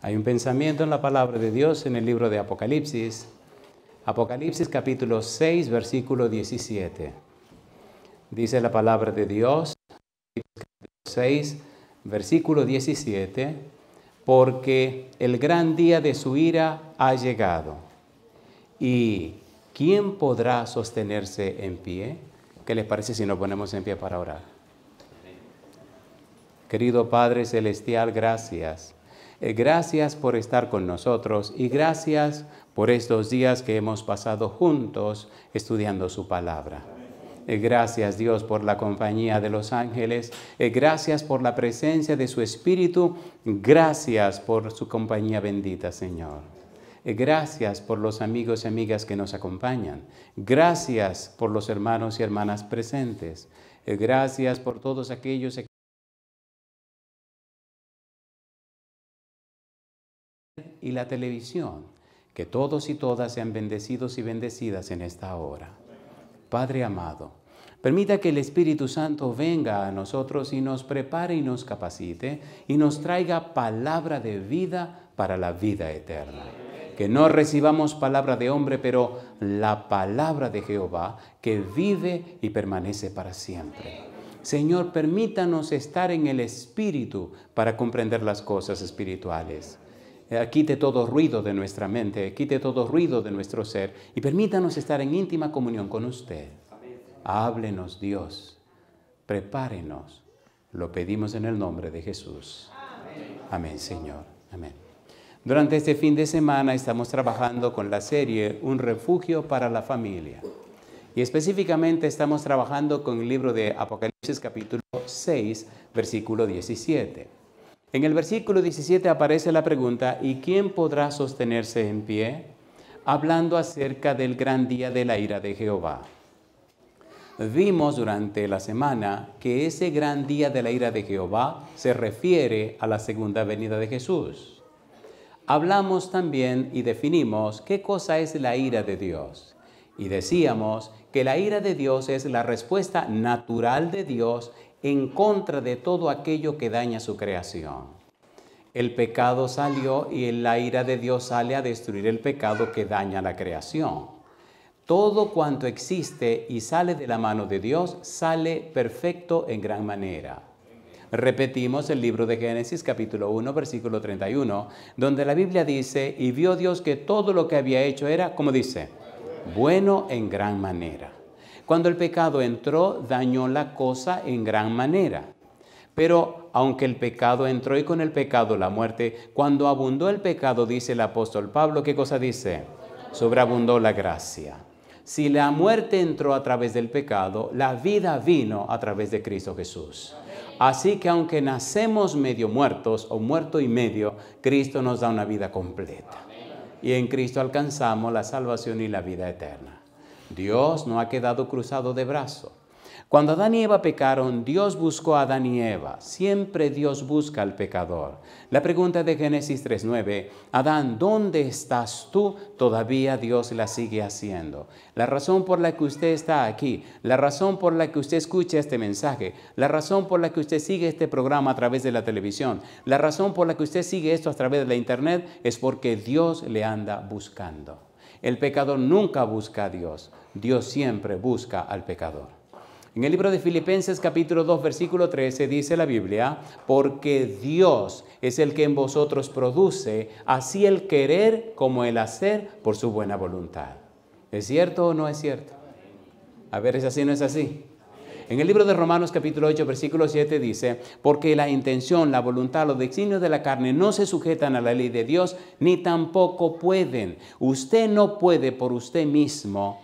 Hay un pensamiento en la palabra de Dios en el libro de Apocalipsis. Apocalipsis capítulo 6, versículo 17. Dice la palabra de Dios, 6, versículo 17, porque el gran día de su ira ha llegado. ¿Y quién podrá sostenerse en pie? ¿Qué les parece si nos ponemos en pie para orar? Querido Padre Celestial, gracias eh, gracias por estar con nosotros y gracias por estos días que hemos pasado juntos estudiando su palabra. Eh, gracias Dios por la compañía de los ángeles. Eh, gracias por la presencia de su Espíritu. Gracias por su compañía bendita, Señor. Gracias por los amigos y amigas que nos acompañan. Gracias por los hermanos y hermanas presentes. Gracias por todos aquellos y la televisión. Que todos y todas sean bendecidos y bendecidas en esta hora. Padre amado, permita que el Espíritu Santo venga a nosotros y nos prepare y nos capacite y nos traiga palabra de vida para la vida eterna que no recibamos palabra de hombre, pero la palabra de Jehová, que vive y permanece para siempre. Señor, permítanos estar en el Espíritu para comprender las cosas espirituales. Eh, quite todo ruido de nuestra mente, quite todo ruido de nuestro ser y permítanos estar en íntima comunión con usted. Háblenos Dios, prepárenos. Lo pedimos en el nombre de Jesús. Amén, Amén Señor. Amén. Durante este fin de semana estamos trabajando con la serie Un refugio para la familia. Y específicamente estamos trabajando con el libro de Apocalipsis capítulo 6, versículo 17. En el versículo 17 aparece la pregunta, ¿y quién podrá sostenerse en pie? Hablando acerca del gran día de la ira de Jehová. Vimos durante la semana que ese gran día de la ira de Jehová se refiere a la segunda venida de Jesús. Hablamos también y definimos qué cosa es la ira de Dios. Y decíamos que la ira de Dios es la respuesta natural de Dios en contra de todo aquello que daña su creación. El pecado salió y la ira de Dios sale a destruir el pecado que daña la creación. Todo cuanto existe y sale de la mano de Dios sale perfecto en gran manera. Repetimos el libro de Génesis capítulo 1 versículo 31, donde la Biblia dice, y vio Dios que todo lo que había hecho era, como dice, bueno en gran manera. Cuando el pecado entró, dañó la cosa en gran manera. Pero aunque el pecado entró y con el pecado la muerte, cuando abundó el pecado, dice el apóstol Pablo, ¿qué cosa dice? Sobreabundó la gracia. Si la muerte entró a través del pecado, la vida vino a través de Cristo Jesús. Así que aunque nacemos medio muertos o muerto y medio, Cristo nos da una vida completa. Y en Cristo alcanzamos la salvación y la vida eterna. Dios no ha quedado cruzado de brazo. Cuando Adán y Eva pecaron, Dios buscó a Adán y Eva. Siempre Dios busca al pecador. La pregunta de Génesis 3.9, Adán, ¿dónde estás tú? Todavía Dios la sigue haciendo. La razón por la que usted está aquí, la razón por la que usted escucha este mensaje, la razón por la que usted sigue este programa a través de la televisión, la razón por la que usted sigue esto a través de la internet es porque Dios le anda buscando. El pecador nunca busca a Dios, Dios siempre busca al pecador. En el libro de Filipenses capítulo 2 versículo 13 dice la Biblia, porque Dios es el que en vosotros produce así el querer como el hacer por su buena voluntad. ¿Es cierto o no es cierto? A ver, ¿es así o no es así? En el libro de Romanos capítulo 8, versículo 7 dice, porque la intención, la voluntad, los designios de la carne no se sujetan a la ley de Dios, ni tampoco pueden. Usted no puede por usted mismo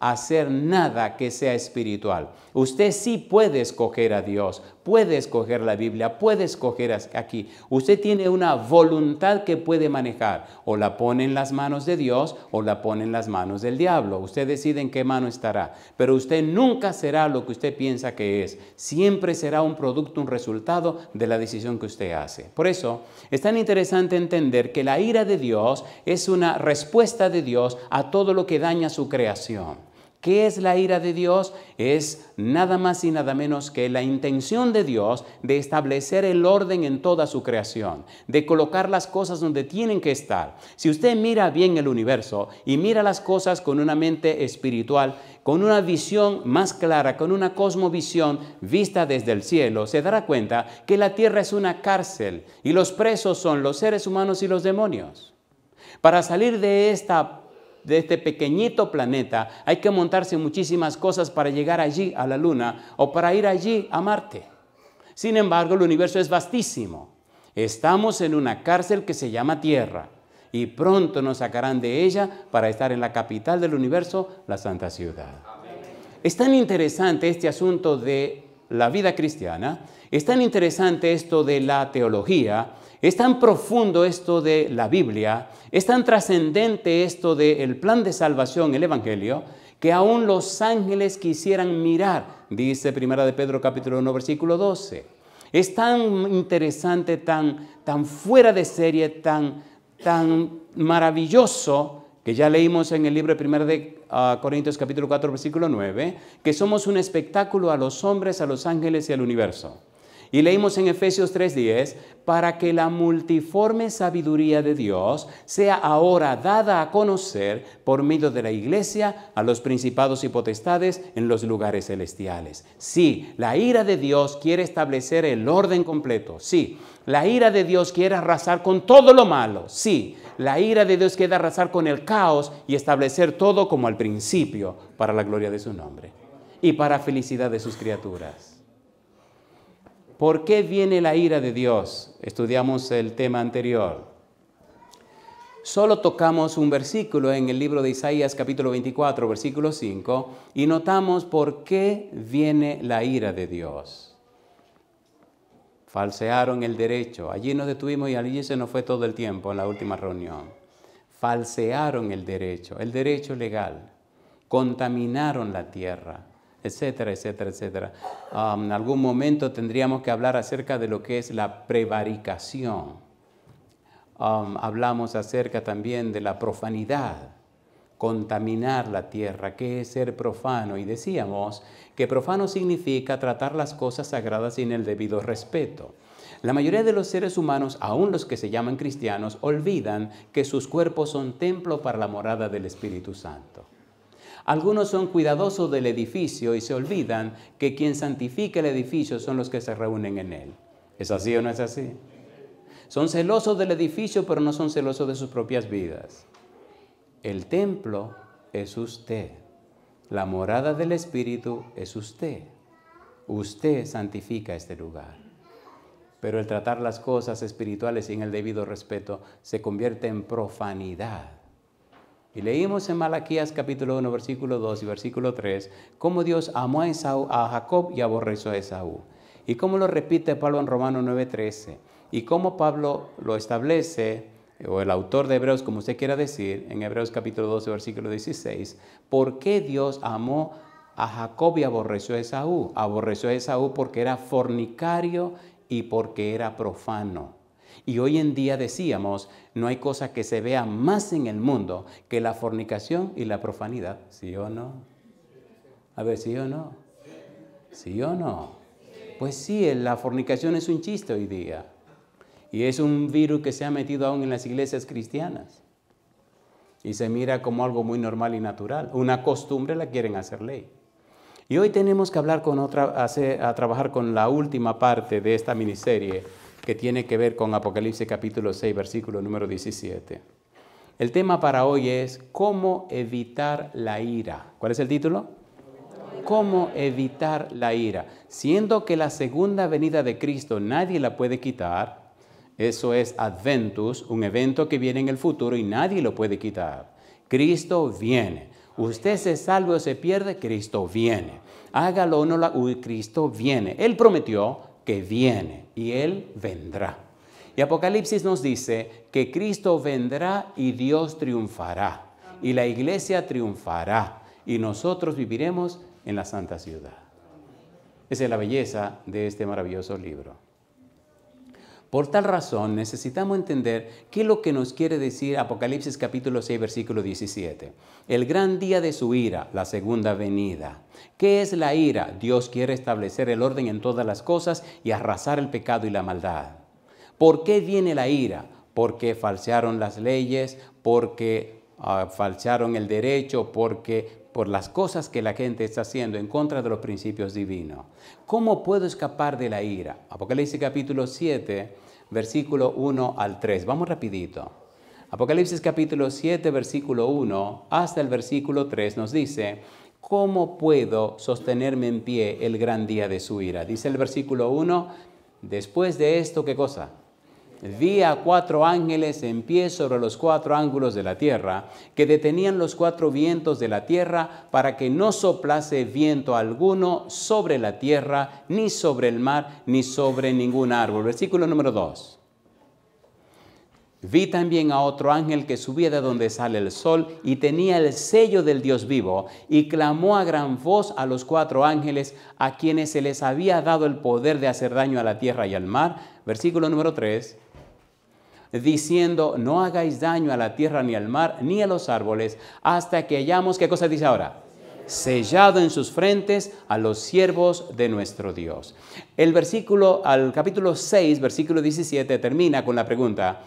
hacer nada que sea espiritual. Usted sí puede escoger a Dios, puede escoger la Biblia, puede escoger aquí. Usted tiene una voluntad que puede manejar. O la pone en las manos de Dios o la pone en las manos del diablo. Usted decide en qué mano estará. Pero usted nunca será lo que usted piensa que es. Siempre será un producto, un resultado de la decisión que usted hace. Por eso es tan interesante entender que la ira de Dios es una respuesta de Dios a todo lo que daña su creación. ¿Qué es la ira de Dios? Es nada más y nada menos que la intención de Dios de establecer el orden en toda su creación, de colocar las cosas donde tienen que estar. Si usted mira bien el universo y mira las cosas con una mente espiritual, con una visión más clara, con una cosmovisión vista desde el cielo, se dará cuenta que la tierra es una cárcel y los presos son los seres humanos y los demonios. Para salir de esta de este pequeñito planeta, hay que montarse muchísimas cosas para llegar allí a la Luna o para ir allí a Marte. Sin embargo, el universo es vastísimo. Estamos en una cárcel que se llama Tierra y pronto nos sacarán de ella para estar en la capital del universo, la Santa Ciudad. Es tan interesante este asunto de la vida cristiana, es tan interesante esto de la teología, es tan profundo esto de la Biblia, es tan trascendente esto del plan de salvación, el Evangelio, que aún los ángeles quisieran mirar, dice Primera de Pedro capítulo 1 versículo 12. Es tan interesante, tan, tan fuera de serie, tan, tan maravilloso, que ya leímos en el libro de 1 de ah, Corintios capítulo 4 versículo 9, que somos un espectáculo a los hombres, a los ángeles y al universo. Y leímos en Efesios 3:10, para que la multiforme sabiduría de Dios sea ahora dada a conocer por medio de la iglesia a los principados y potestades en los lugares celestiales. Sí, la ira de Dios quiere establecer el orden completo. Sí, la ira de Dios quiere arrasar con todo lo malo. Sí, la ira de Dios quiere arrasar con el caos y establecer todo como al principio para la gloria de su nombre y para felicidad de sus criaturas. ¿Por qué viene la ira de Dios? Estudiamos el tema anterior. Solo tocamos un versículo en el libro de Isaías capítulo 24, versículo 5, y notamos por qué viene la ira de Dios. Falsearon el derecho. Allí nos detuvimos y allí se nos fue todo el tiempo en la última reunión. Falsearon el derecho, el derecho legal. Contaminaron la tierra etcétera, etcétera, etcétera. Um, en algún momento tendríamos que hablar acerca de lo que es la prevaricación. Um, hablamos acerca también de la profanidad, contaminar la tierra, qué es ser profano. Y decíamos que profano significa tratar las cosas sagradas sin el debido respeto. La mayoría de los seres humanos, aun los que se llaman cristianos, olvidan que sus cuerpos son templo para la morada del Espíritu Santo. Algunos son cuidadosos del edificio y se olvidan que quien santifica el edificio son los que se reúnen en él. ¿Es así o no es así? Son celosos del edificio, pero no son celosos de sus propias vidas. El templo es usted. La morada del Espíritu es usted. Usted santifica este lugar. Pero el tratar las cosas espirituales sin el debido respeto se convierte en profanidad y leímos en Malaquías capítulo 1, versículo 2 y versículo 3, cómo Dios amó a, a Jacob y aborreció a Esaú. Y cómo lo repite Pablo en Romano 9:13. Y cómo Pablo lo establece, o el autor de Hebreos, como usted quiera decir, en Hebreos capítulo 12, versículo 16, por qué Dios amó a Jacob y aborreció a Esaú. Aborreció a Esaú porque era fornicario y porque era profano. Y hoy en día decíamos, no hay cosa que se vea más en el mundo que la fornicación y la profanidad. ¿Sí o no? A ver, ¿sí o no? ¿Sí o no? Pues sí, la fornicación es un chiste hoy día. Y es un virus que se ha metido aún en las iglesias cristianas. Y se mira como algo muy normal y natural. Una costumbre la quieren hacer ley. Y hoy tenemos que hablar con otra, a trabajar con la última parte de esta miniserie que tiene que ver con Apocalipsis capítulo 6, versículo número 17. El tema para hoy es cómo evitar la ira. ¿Cuál es el título? ¿Cómo evitar la ira? Siendo que la segunda venida de Cristo nadie la puede quitar, eso es Adventus, un evento que viene en el futuro y nadie lo puede quitar. Cristo viene. Usted se salva o se pierde, Cristo viene. Hágalo o no, la, Cristo viene. Él prometió que viene y Él vendrá. Y Apocalipsis nos dice que Cristo vendrá y Dios triunfará, y la iglesia triunfará, y nosotros viviremos en la santa ciudad. Esa es la belleza de este maravilloso libro. Por tal razón, necesitamos entender qué es lo que nos quiere decir Apocalipsis capítulo 6, versículo 17. El gran día de su ira, la segunda venida. ¿Qué es la ira? Dios quiere establecer el orden en todas las cosas y arrasar el pecado y la maldad. ¿Por qué viene la ira? Porque falsearon las leyes, porque ah, falsearon el derecho, porque por las cosas que la gente está haciendo en contra de los principios divinos. ¿Cómo puedo escapar de la ira? Apocalipsis capítulo 7, versículo 1 al 3. Vamos rapidito. Apocalipsis capítulo 7, versículo 1 hasta el versículo 3 nos dice, ¿cómo puedo sostenerme en pie el gran día de su ira? Dice el versículo 1, después de esto, ¿qué cosa? vi a cuatro ángeles en pie sobre los cuatro ángulos de la tierra, que detenían los cuatro vientos de la tierra para que no soplase viento alguno sobre la tierra, ni sobre el mar, ni sobre ningún árbol. Versículo número 2. Vi también a otro ángel que subía de donde sale el sol y tenía el sello del Dios vivo y clamó a gran voz a los cuatro ángeles a quienes se les había dado el poder de hacer daño a la tierra y al mar. Versículo número 3 diciendo, no hagáis daño a la tierra ni al mar ni a los árboles, hasta que hayamos, ¿qué cosa dice ahora? sellado en sus frentes a los siervos de nuestro Dios. El versículo al capítulo 6, versículo 17 termina con la pregunta,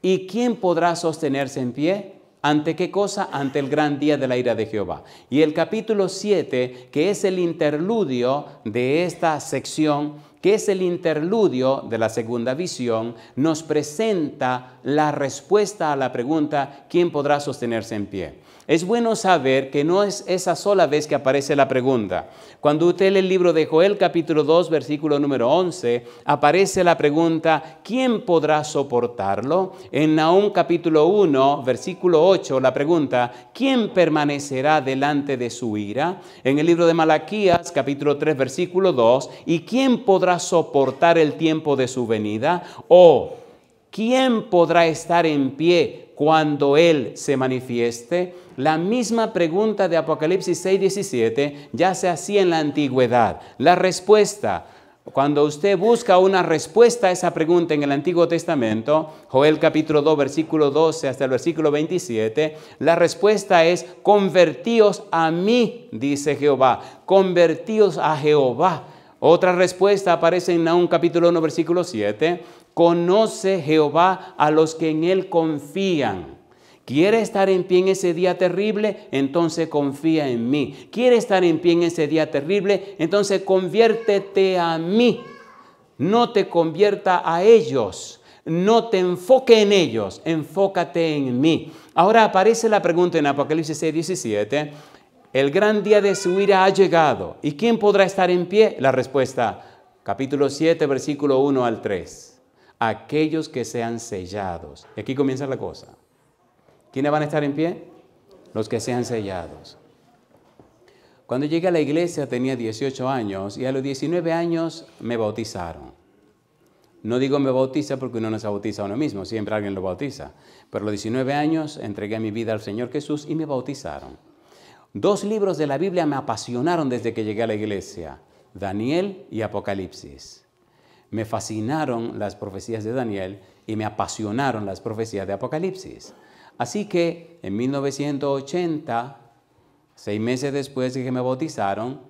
¿y quién podrá sostenerse en pie? ¿Ante qué cosa? Ante el gran día de la ira de Jehová. Y el capítulo 7, que es el interludio de esta sección, que es el interludio de la segunda visión, nos presenta la respuesta a la pregunta, ¿quién podrá sostenerse en pie? Es bueno saber que no es esa sola vez que aparece la pregunta. Cuando usted lee el libro de Joel capítulo 2 versículo número 11, aparece la pregunta, ¿quién podrá soportarlo? En Nahum capítulo 1 versículo 8, la pregunta, ¿quién permanecerá delante de su ira? En el libro de Malaquías capítulo 3 versículo 2, ¿y quién podrá soportar el tiempo de su venida? O ¿quién podrá estar en pie cuando Él se manifieste? La misma pregunta de Apocalipsis 6:17 ya se hacía en la antigüedad. La respuesta, cuando usted busca una respuesta a esa pregunta en el Antiguo Testamento, Joel capítulo 2, versículo 12 hasta el versículo 27, la respuesta es, convertíos a mí, dice Jehová, convertíos a Jehová. Otra respuesta aparece en Naúm capítulo 1, versículo 7. Conoce Jehová a los que en Él confían. Mm. ¿Quiere estar en pie en ese día terrible? Entonces confía en mí. ¿Quiere estar en pie en ese día terrible? Entonces conviértete a mí. No te convierta a ellos. No te enfoque en ellos. Enfócate en mí. Ahora aparece la pregunta en Apocalipsis 6, 17. El gran día de su ira ha llegado. ¿Y quién podrá estar en pie? La respuesta, capítulo 7, versículo 1 al 3 aquellos que sean sellados. Y aquí comienza la cosa. ¿Quiénes van a estar en pie? Los que sean sellados. Cuando llegué a la iglesia tenía 18 años y a los 19 años me bautizaron. No digo me bautiza porque uno no se bautiza a uno mismo, siempre alguien lo bautiza. Pero a los 19 años entregué mi vida al Señor Jesús y me bautizaron. Dos libros de la Biblia me apasionaron desde que llegué a la iglesia, Daniel y Apocalipsis me fascinaron las profecías de Daniel y me apasionaron las profecías de Apocalipsis. Así que en 1980, seis meses después de que me bautizaron,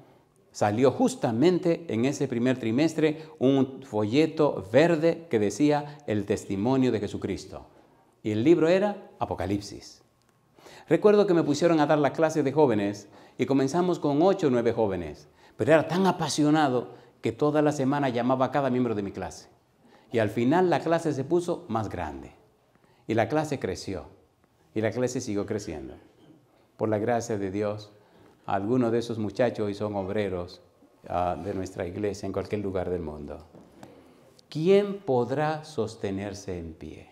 salió justamente en ese primer trimestre un folleto verde que decía El testimonio de Jesucristo. Y el libro era Apocalipsis. Recuerdo que me pusieron a dar la clase de jóvenes y comenzamos con ocho o nueve jóvenes, pero era tan apasionado que toda la semana llamaba a cada miembro de mi clase. Y al final la clase se puso más grande. Y la clase creció. Y la clase siguió creciendo. Por la gracia de Dios, algunos de esos muchachos hoy son obreros ah, de nuestra iglesia en cualquier lugar del mundo. ¿Quién podrá sostenerse en pie?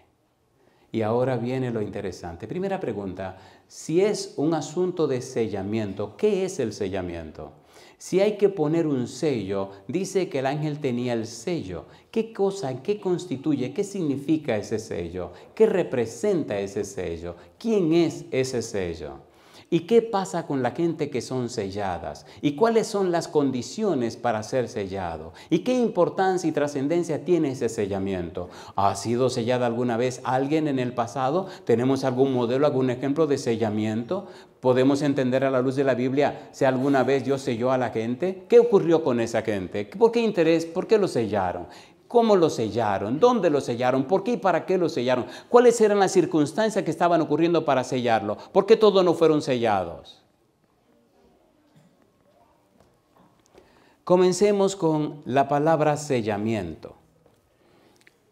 Y ahora viene lo interesante. Primera pregunta, si es un asunto de sellamiento, ¿qué es el sellamiento? Si hay que poner un sello, dice que el ángel tenía el sello. ¿Qué cosa, qué constituye, qué significa ese sello? ¿Qué representa ese sello? ¿Quién es ese sello? ¿Y qué pasa con la gente que son selladas? ¿Y cuáles son las condiciones para ser sellado? ¿Y qué importancia y trascendencia tiene ese sellamiento? ¿Ha sido sellada alguna vez alguien en el pasado? ¿Tenemos algún modelo, algún ejemplo de sellamiento? ¿Podemos entender a la luz de la Biblia si alguna vez Dios selló a la gente? ¿Qué ocurrió con esa gente? ¿Por qué interés? ¿Por qué lo sellaron? ¿Cómo lo sellaron? ¿Dónde lo sellaron? ¿Por qué y para qué lo sellaron? ¿Cuáles eran las circunstancias que estaban ocurriendo para sellarlo? ¿Por qué todos no fueron sellados? Comencemos con la palabra sellamiento.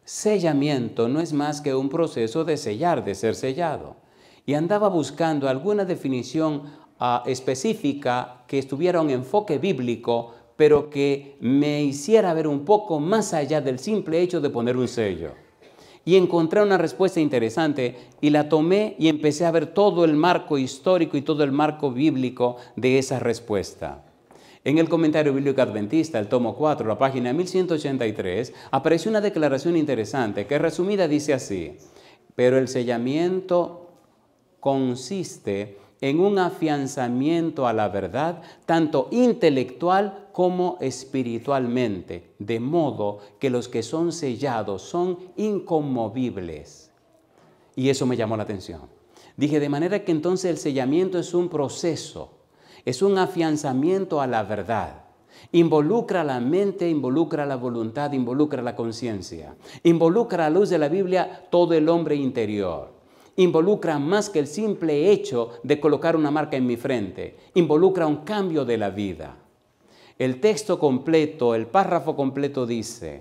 Sellamiento no es más que un proceso de sellar, de ser sellado. Y andaba buscando alguna definición ah, específica que estuviera un enfoque bíblico pero que me hiciera ver un poco más allá del simple hecho de poner un sello. Y encontré una respuesta interesante y la tomé y empecé a ver todo el marco histórico y todo el marco bíblico de esa respuesta. En el comentario bíblico adventista, el tomo 4, la página 1183, apareció una declaración interesante que resumida dice así, pero el sellamiento consiste en un afianzamiento a la verdad, tanto intelectual como espiritualmente, de modo que los que son sellados son inconmovibles. Y eso me llamó la atención. Dije, de manera que entonces el sellamiento es un proceso, es un afianzamiento a la verdad. Involucra la mente, involucra la voluntad, involucra la conciencia. Involucra a la luz de la Biblia todo el hombre interior. Involucra más que el simple hecho de colocar una marca en mi frente. Involucra un cambio de la vida. El texto completo, el párrafo completo dice,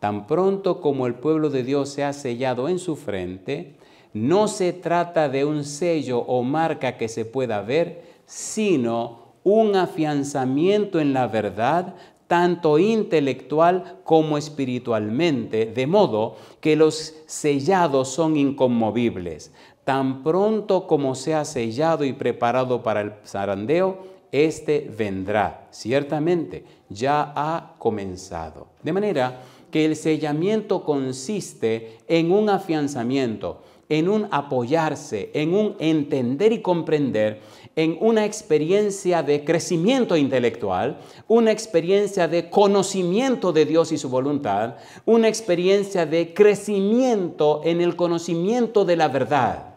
tan pronto como el pueblo de Dios se ha sellado en su frente, no se trata de un sello o marca que se pueda ver, sino un afianzamiento en la verdad, tanto intelectual como espiritualmente, de modo que los sellados son inconmovibles. Tan pronto como se ha sellado y preparado para el zarandeo, este vendrá, ciertamente, ya ha comenzado. De manera que el sellamiento consiste en un afianzamiento, en un apoyarse, en un entender y comprender, en una experiencia de crecimiento intelectual, una experiencia de conocimiento de Dios y su voluntad, una experiencia de crecimiento en el conocimiento de la verdad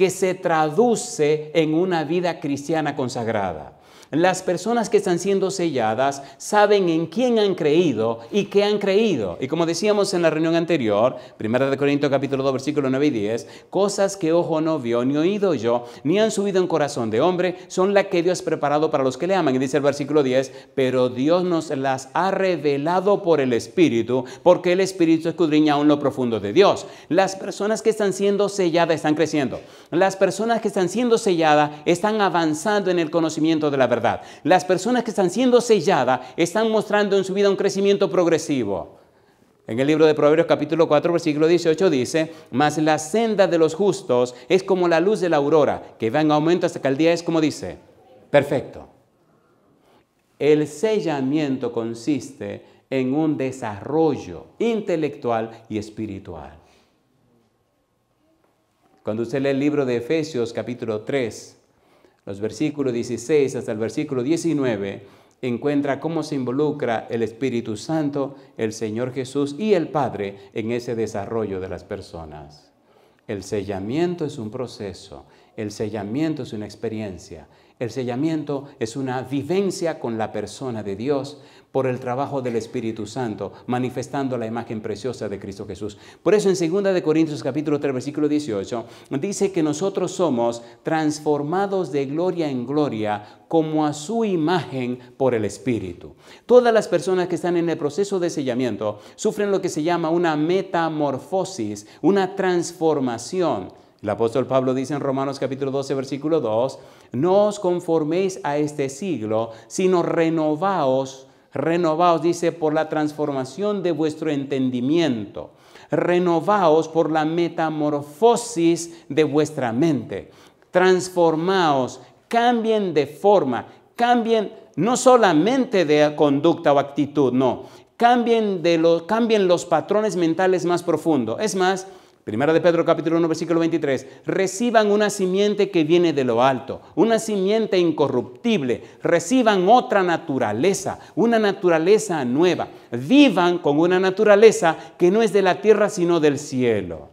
que se traduce en una vida cristiana consagrada. Las personas que están siendo selladas saben en quién han creído y qué han creído. Y como decíamos en la reunión anterior, 1 Corintios capítulo 2 versículo 9 y 10, cosas que ojo no vio, ni oído yo, ni han subido en corazón de hombre, son las que Dios ha preparado para los que le aman. Y dice el versículo 10, pero Dios nos las ha revelado por el Espíritu, porque el Espíritu escudriña aún lo profundo de Dios. Las personas que están siendo selladas están creciendo. Las personas que están siendo selladas están avanzando en el conocimiento de la verdad las personas que están siendo selladas están mostrando en su vida un crecimiento progresivo. En el libro de Proverbios capítulo 4 versículo 18 dice, mas la senda de los justos es como la luz de la aurora, que va en aumento hasta que el día es como dice, perfecto. El sellamiento consiste en un desarrollo intelectual y espiritual. Cuando usted lee el libro de Efesios capítulo 3, los versículos 16 hasta el versículo 19, encuentra cómo se involucra el Espíritu Santo, el Señor Jesús y el Padre en ese desarrollo de las personas. El sellamiento es un proceso, el sellamiento es una experiencia, el sellamiento es una vivencia con la persona de Dios por el trabajo del Espíritu Santo, manifestando la imagen preciosa de Cristo Jesús. Por eso en 2 Corintios capítulo 3 versículo 18 dice que nosotros somos transformados de gloria en gloria como a su imagen por el Espíritu. Todas las personas que están en el proceso de sellamiento sufren lo que se llama una metamorfosis, una transformación. El apóstol Pablo dice en Romanos capítulo 12, versículo 2, no os conforméis a este siglo, sino renovaos Renovaos, dice, por la transformación de vuestro entendimiento. Renovaos por la metamorfosis de vuestra mente. Transformaos, cambien de forma, cambien no solamente de conducta o actitud, no. Cambien, de los, cambien los patrones mentales más profundos. Es más, Primera de Pedro capítulo 1 versículo 23, reciban una simiente que viene de lo alto, una simiente incorruptible, reciban otra naturaleza, una naturaleza nueva, vivan con una naturaleza que no es de la tierra sino del cielo.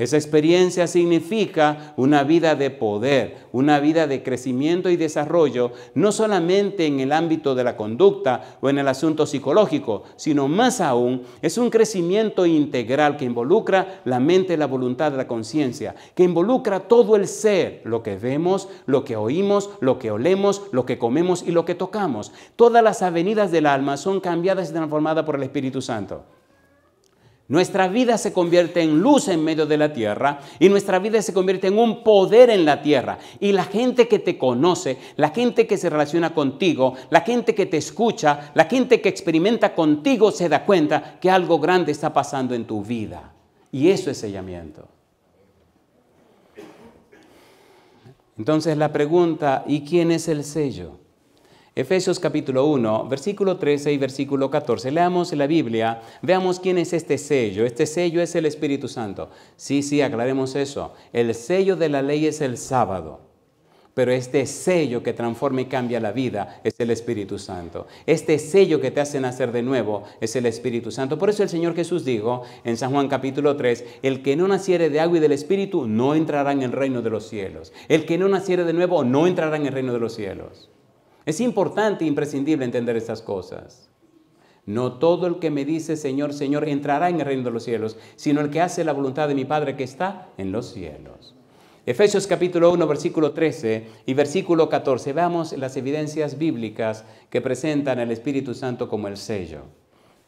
Esa experiencia significa una vida de poder, una vida de crecimiento y desarrollo, no solamente en el ámbito de la conducta o en el asunto psicológico, sino más aún es un crecimiento integral que involucra la mente, la voluntad, la conciencia, que involucra todo el ser, lo que vemos, lo que oímos, lo que olemos, lo que comemos y lo que tocamos. Todas las avenidas del alma son cambiadas y transformadas por el Espíritu Santo. Nuestra vida se convierte en luz en medio de la tierra y nuestra vida se convierte en un poder en la tierra. Y la gente que te conoce, la gente que se relaciona contigo, la gente que te escucha, la gente que experimenta contigo se da cuenta que algo grande está pasando en tu vida. Y eso es sellamiento. Entonces la pregunta, ¿y quién es el sello? Efesios capítulo 1, versículo 13 y versículo 14. Leamos la Biblia, veamos quién es este sello. Este sello es el Espíritu Santo. Sí, sí, aclaremos eso. El sello de la ley es el sábado. Pero este sello que transforma y cambia la vida es el Espíritu Santo. Este sello que te hace nacer de nuevo es el Espíritu Santo. Por eso el Señor Jesús dijo en San Juan capítulo 3, el que no naciere de agua y del Espíritu no entrará en el reino de los cielos. El que no naciere de nuevo no entrará en el reino de los cielos. Es importante e imprescindible entender estas cosas. No todo el que me dice Señor, Señor entrará en el reino de los cielos, sino el que hace la voluntad de mi Padre que está en los cielos. Efesios capítulo 1, versículo 13 y versículo 14. Veamos las evidencias bíblicas que presentan el Espíritu Santo como el sello.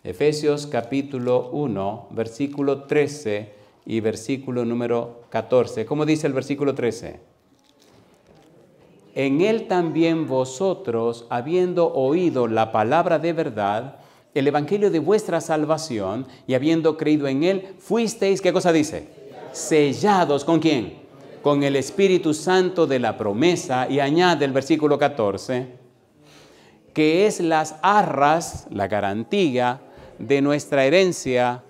Efesios capítulo 1, versículo 13 y versículo número 14. ¿Cómo dice el versículo 13? en él también vosotros, habiendo oído la palabra de verdad, el evangelio de vuestra salvación, y habiendo creído en él, fuisteis, ¿qué cosa dice? Sellados, ¿con quién? Con el Espíritu Santo de la promesa, y añade el versículo 14, que es las arras, la garantía de nuestra herencia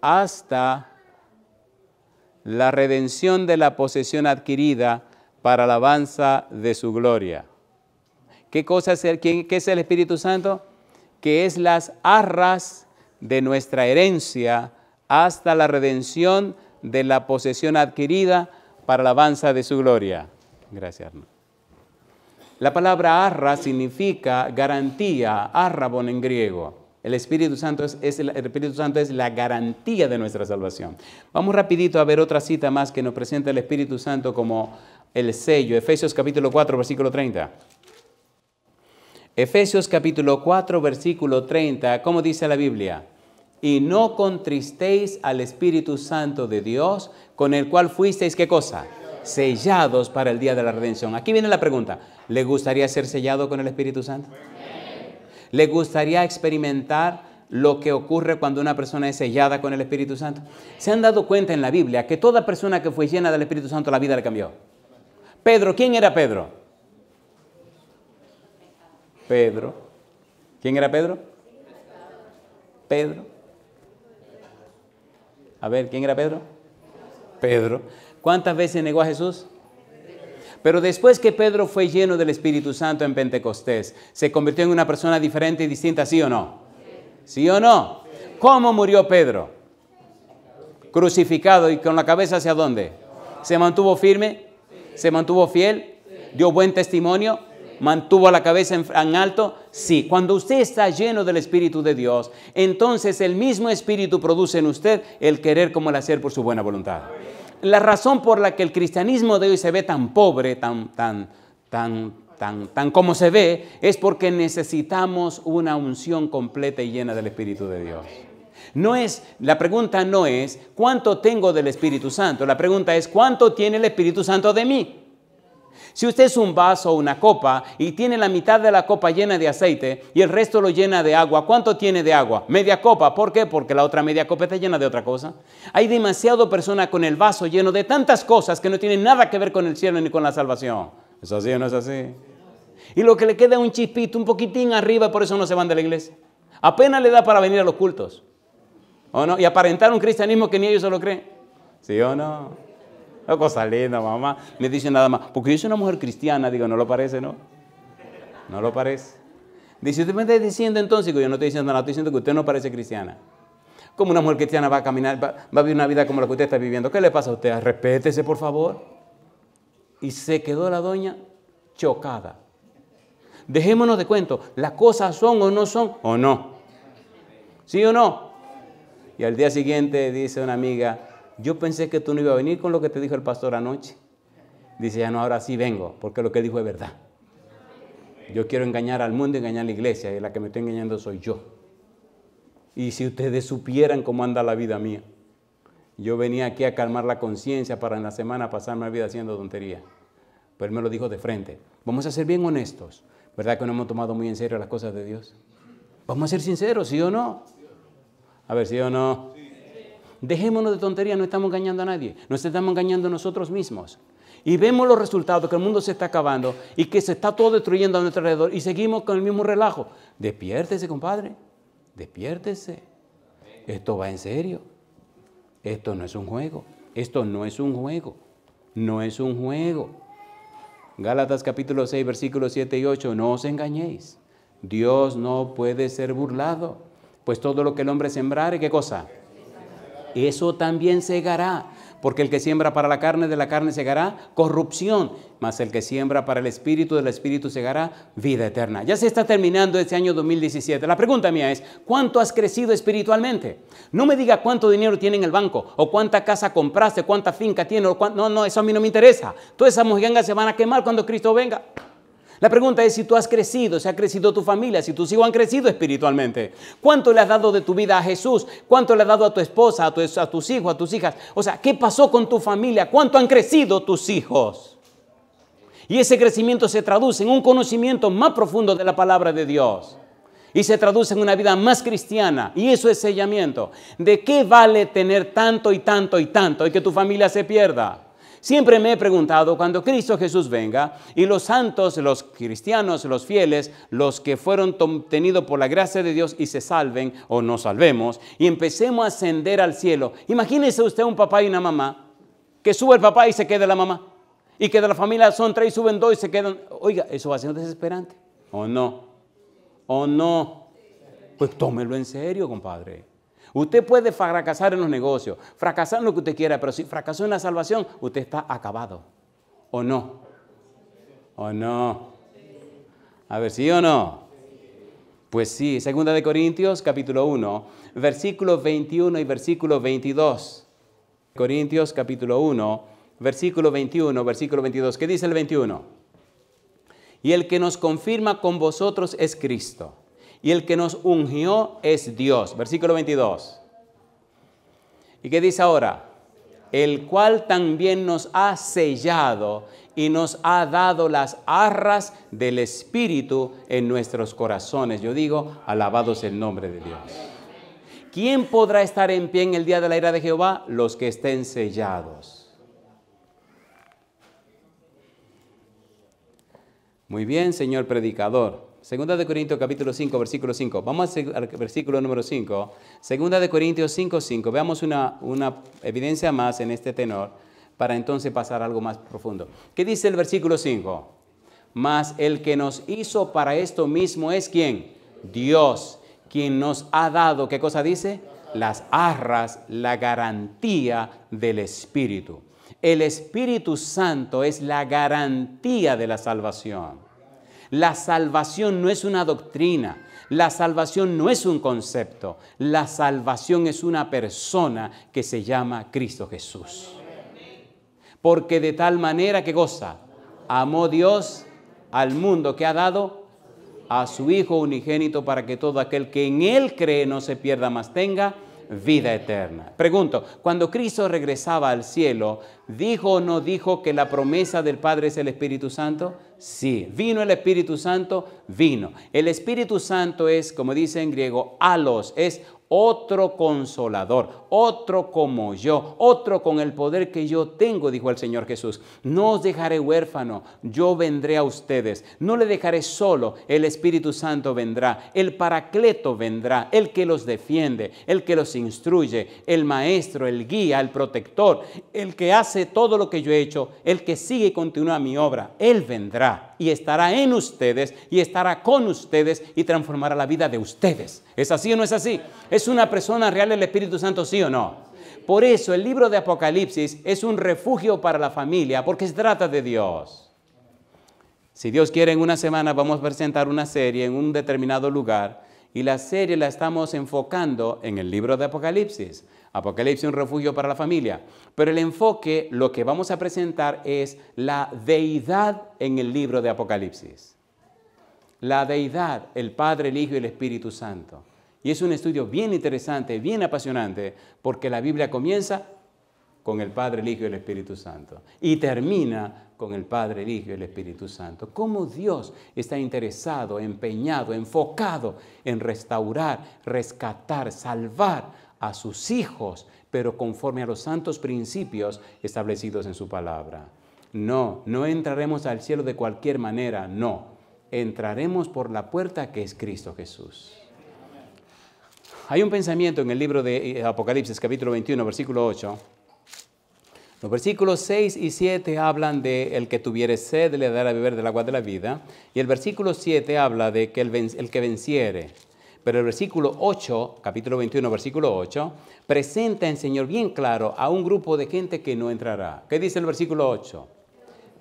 hasta la redención de la posesión adquirida para la alabanza de su gloria. ¿Qué es el, es el Espíritu Santo? Que es las arras de nuestra herencia hasta la redención de la posesión adquirida para alabanza de su gloria. Gracias, La palabra arra significa garantía, arrabon en griego. El Espíritu, Santo es, el, Espíritu Santo es la garantía de nuestra salvación. Vamos rapidito a ver otra cita más que nos presenta el Espíritu Santo como el sello. Efesios capítulo 4, versículo 30. Efesios capítulo 4, versículo 30, ¿cómo dice la Biblia? Y no contristéis al Espíritu Santo de Dios, con el cual fuisteis, ¿qué cosa? Sellados para el día de la redención. Aquí viene la pregunta, ¿le gustaría ser sellado con el Espíritu Santo? ¿Le gustaría experimentar lo que ocurre cuando una persona es sellada con el Espíritu Santo? ¿Se han dado cuenta en la Biblia que toda persona que fue llena del Espíritu Santo la vida le cambió? Pedro, ¿quién era Pedro? Pedro. ¿Quién era Pedro? Pedro. A ver, ¿quién era Pedro? Pedro. ¿Cuántas veces negó a Jesús? Pero después que Pedro fue lleno del Espíritu Santo en Pentecostés, ¿se convirtió en una persona diferente y distinta, sí o no? ¿Sí, o no? ¿Cómo murió Pedro? Crucificado y con la cabeza hacia dónde? ¿Se mantuvo firme? ¿Se mantuvo fiel? ¿Dio buen testimonio? mantuvo la cabeza en, alto? Sí. Cuando usted está lleno del Espíritu de Dios, entonces el mismo Espíritu produce en usted el querer como el hacer por su buena voluntad la razón por la que el cristianismo de hoy se ve tan pobre, tan, tan, tan, tan, tan como se ve, es porque necesitamos una unción completa y llena del Espíritu de Dios. No es, la pregunta no es cuánto tengo del Espíritu Santo, la pregunta es cuánto tiene el Espíritu Santo de mí. Si usted es un vaso o una copa y tiene la mitad de la copa llena de aceite y el resto lo llena de agua, ¿cuánto tiene de agua? Media copa. ¿Por qué? Porque la otra media copa está llena de otra cosa. Hay demasiado persona con el vaso lleno de tantas cosas que no tienen nada que ver con el cielo ni con la salvación. ¿Es así o no es así? Y lo que le queda es un chispito, un poquitín arriba, por eso no se van de la iglesia. Apenas le da para venir a los cultos. ¿O no? Y aparentar un cristianismo que ni ellos se lo creen. ¿Sí o no? Una cosa linda, mamá. Me dice nada más, porque yo soy una mujer cristiana. Digo, no lo parece, ¿no? No lo parece. Dice, usted me está diciendo entonces, que yo no estoy diciendo nada, estoy diciendo que usted no parece cristiana. ¿Cómo una mujer cristiana va a caminar, va, a vivir una vida como la que usted está viviendo? ¿Qué le pasa a usted? Respétese, por favor. Y se quedó la doña chocada. Dejémonos de cuento, las cosas son o no son o no. ¿Sí o no? Y al día siguiente dice una amiga, yo pensé que tú no ibas a venir con lo que te dijo el pastor anoche. Dice, ya no, ahora sí vengo, porque lo que dijo es verdad. Yo quiero engañar al mundo, engañar a la iglesia, y la que me estoy engañando soy yo. Y si ustedes supieran cómo anda la vida mía, yo venía aquí a calmar la conciencia para en la semana pasarme la vida haciendo tontería. Pero él me lo dijo de frente. Vamos a ser bien honestos. ¿Verdad que no hemos tomado muy en serio las cosas de Dios? Vamos a ser sinceros, ¿sí o no? A ver, ¿sí o no? Dejémonos de tonterías, no estamos engañando a nadie, nos estamos engañando a nosotros mismos. Y vemos los resultados, que el mundo se está acabando y que se está todo destruyendo a nuestro alrededor y seguimos con el mismo relajo. Despiértese, compadre, despiértese. Esto va en serio. Esto no es un juego. Esto no es un juego. No es un juego. Gálatas capítulo 6, versículos 7 y 8, no os engañéis. Dios no puede ser burlado, pues todo lo que el hombre sembrare, ¿qué cosa? eso también segará. Porque el que siembra para la carne, de la carne segará corrupción. Mas el que siembra para el espíritu, del espíritu segará vida eterna. Ya se está terminando este año 2017. La pregunta mía es, ¿cuánto has crecido espiritualmente? No me diga cuánto dinero tiene en el banco, o cuánta casa compraste, cuánta finca tiene, no, no, eso a mí no me interesa. Todas esas mojigangas se van a quemar cuando Cristo venga. La pregunta es si tú has crecido, si ha crecido tu familia, si tus hijos han crecido espiritualmente. ¿Cuánto le has dado de tu vida a Jesús? ¿Cuánto le has dado a tu esposa, a, tus hijos, a tus hijas? O sea, ¿qué pasó con tu familia? ¿Cuánto han crecido tus hijos? Y ese crecimiento se traduce en un conocimiento más profundo de la palabra de Dios y se traduce en una vida más cristiana. Y eso es sellamiento. ¿De qué vale tener tanto y tanto y tanto y que tu familia se pierda? Siempre me he preguntado, cuando Cristo Jesús venga y los santos, los cristianos, los fieles, los que fueron tenidos por la gracia de Dios y se salven o nos salvemos y empecemos a ascender al cielo. Imagínese usted un papá y una mamá, que sube el papá y se queda la mamá, y que de la familia son tres, y suben dos y se quedan. Oiga, eso va a ser desesperante. ¿O no? ¿O no? Pues tómelo en serio, compadre. Usted puede fracasar en los negocios, fracasar en lo que usted quiera, pero si fracasó en la salvación, usted está acabado. ¿O no? ¿O no? A ver, ¿sí o no? Pues sí, segunda de Corintios capítulo 1, versículo 21 y versículo 22. Corintios capítulo 1, versículo 21, versículo 22. ¿Qué dice el 21? Y el que nos confirma con vosotros es Cristo y el que nos ungió es Dios. Versículo 22. ¿Y qué dice ahora? El cual también nos ha sellado y nos ha dado las arras del Espíritu en nuestros corazones. Yo digo, alabados el nombre de Dios. ¿Quién podrá estar en pie en el día de la ira de Jehová? Los que estén sellados. Muy bien, señor predicador. Segunda de Corintios capítulo 5, versículo 5. Vamos al versículo número 5. Segunda de Corintios 5, 5. Veamos una, evidencia más en este tenor para entonces pasar algo más profundo. ¿Qué dice el versículo 5? Mas el que nos hizo para esto mismo es quien? Dios, quien nos ha dado, ¿qué cosa dice? Las arras, la garantía del Espíritu. El Espíritu Santo es la garantía de la salvación. La salvación no es una doctrina, la salvación no es un concepto, la salvación es una persona que se llama Cristo Jesús. Porque de tal manera que goza, amó Dios al mundo que ha dado a su Hijo unigénito para que todo aquel que en Él cree no se pierda, más tenga vida eterna. Pregunto, cuando Cristo regresaba al cielo, ¿dijo o no dijo que la promesa del Padre es el Espíritu Santo? Sí. ¿Vino el Espíritu Santo? Vino. El Espíritu Santo es, como dice en griego, alos, es otro consolador, otro como yo, otro con el poder que yo tengo, dijo el Señor Jesús. No os dejaré huérfano, yo vendré a ustedes, no le dejaré solo, el Espíritu Santo vendrá, el Paracleto vendrá, el que los defiende, el que los instruye, el Maestro, el guía, el protector, el que hace todo lo que yo he hecho, el que sigue y continúa mi obra, Él vendrá y estará en ustedes y estará con ustedes y transformará la vida de ustedes. ¿Es así o no es así? ¿Es una persona real el Espíritu Santo, sí o no? Por eso el libro de Apocalipsis es un refugio para la familia, porque se trata de Dios. Si Dios quiere, en una semana vamos a presentar una serie en un determinado lugar y la serie la estamos enfocando en el libro de Apocalipsis. Apocalipsis un refugio para la familia. Pero el enfoque, lo que vamos a presentar es la deidad en el libro de Apocalipsis. La deidad, el Padre, el Hijo y el Espíritu Santo. Y es un estudio bien interesante, bien apasionante, porque la Biblia comienza con el Padre, el Hijo y el Espíritu Santo. Y termina con el Padre, el Hijo y el Espíritu Santo. Cómo Dios está interesado, empeñado, enfocado en restaurar, rescatar, salvar a sus hijos, pero conforme a los santos principios establecidos en su palabra. No, no entraremos al cielo de cualquier manera, no. Entraremos por la puerta que es Cristo Jesús. Hay un pensamiento en el libro de eh, Apocalipsis capítulo 21, versículo 8. Los versículos 6 y 7 hablan de el que tuviere sed le dará a beber del agua de la vida. Y el versículo 7 habla de que el que venciere pero el versículo 8, capítulo 21, versículo 8, presenta en Señor bien claro a un grupo de gente que no entrará. ¿Qué dice el versículo 8?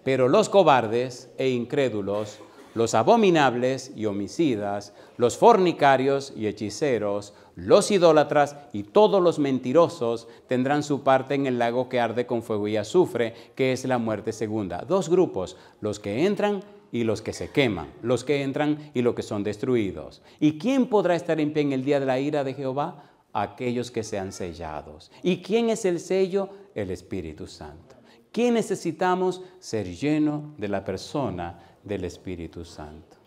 Pero los cobardes e incrédulos, los abominables y homicidas, los fornicarios y hechiceros, los idólatras y todos los mentirosos tendrán su parte en el lago que arde con fuego y azufre, que es la muerte segunda. Dos grupos, los que entran y los que se queman, los que entran y los que son destruidos. ¿Y quién podrá estar en pie en el día de la ira de Jehová? Aquellos que sean sellados. ¿Y quién es el sello? El Espíritu Santo. ¿Qué necesitamos? Ser lleno de la persona del Espíritu Santo.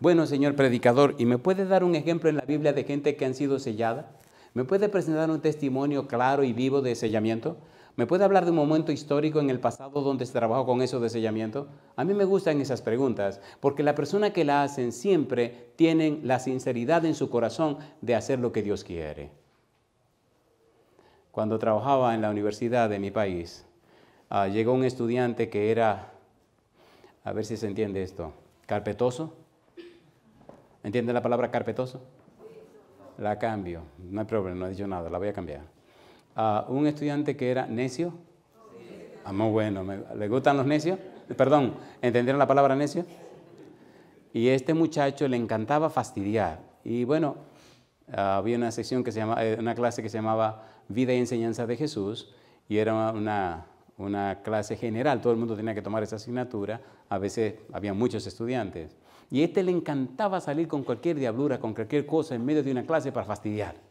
Bueno, señor predicador, ¿y me puede dar un ejemplo en la Biblia de gente que han sido sellada? ¿Me puede presentar un testimonio claro y vivo de sellamiento? ¿Me puede hablar de un momento histórico en el pasado donde se trabajó con eso de sellamiento? A mí me gustan esas preguntas, porque la persona que la hacen siempre tiene la sinceridad en su corazón de hacer lo que Dios quiere. Cuando trabajaba en la universidad de mi país, ah, llegó un estudiante que era, a ver si se entiende esto, carpetoso. ¿Entiende la palabra carpetoso? La cambio, no hay problema, no he dicho nada, la voy a cambiar a un estudiante que era necio. Ah, muy bueno, ¿le gustan los necios? Perdón, ¿entendieron la palabra necio? Y este muchacho le encantaba fastidiar. Y bueno, ah, había una que se eh, una clase que se llamaba Vida y Enseñanza de Jesús y era una, una clase general, todo el mundo tenía que tomar esa asignatura, a veces había muchos estudiantes. Y este le encantaba salir con cualquier diablura, con cualquier cosa en medio de una clase para fastidiar.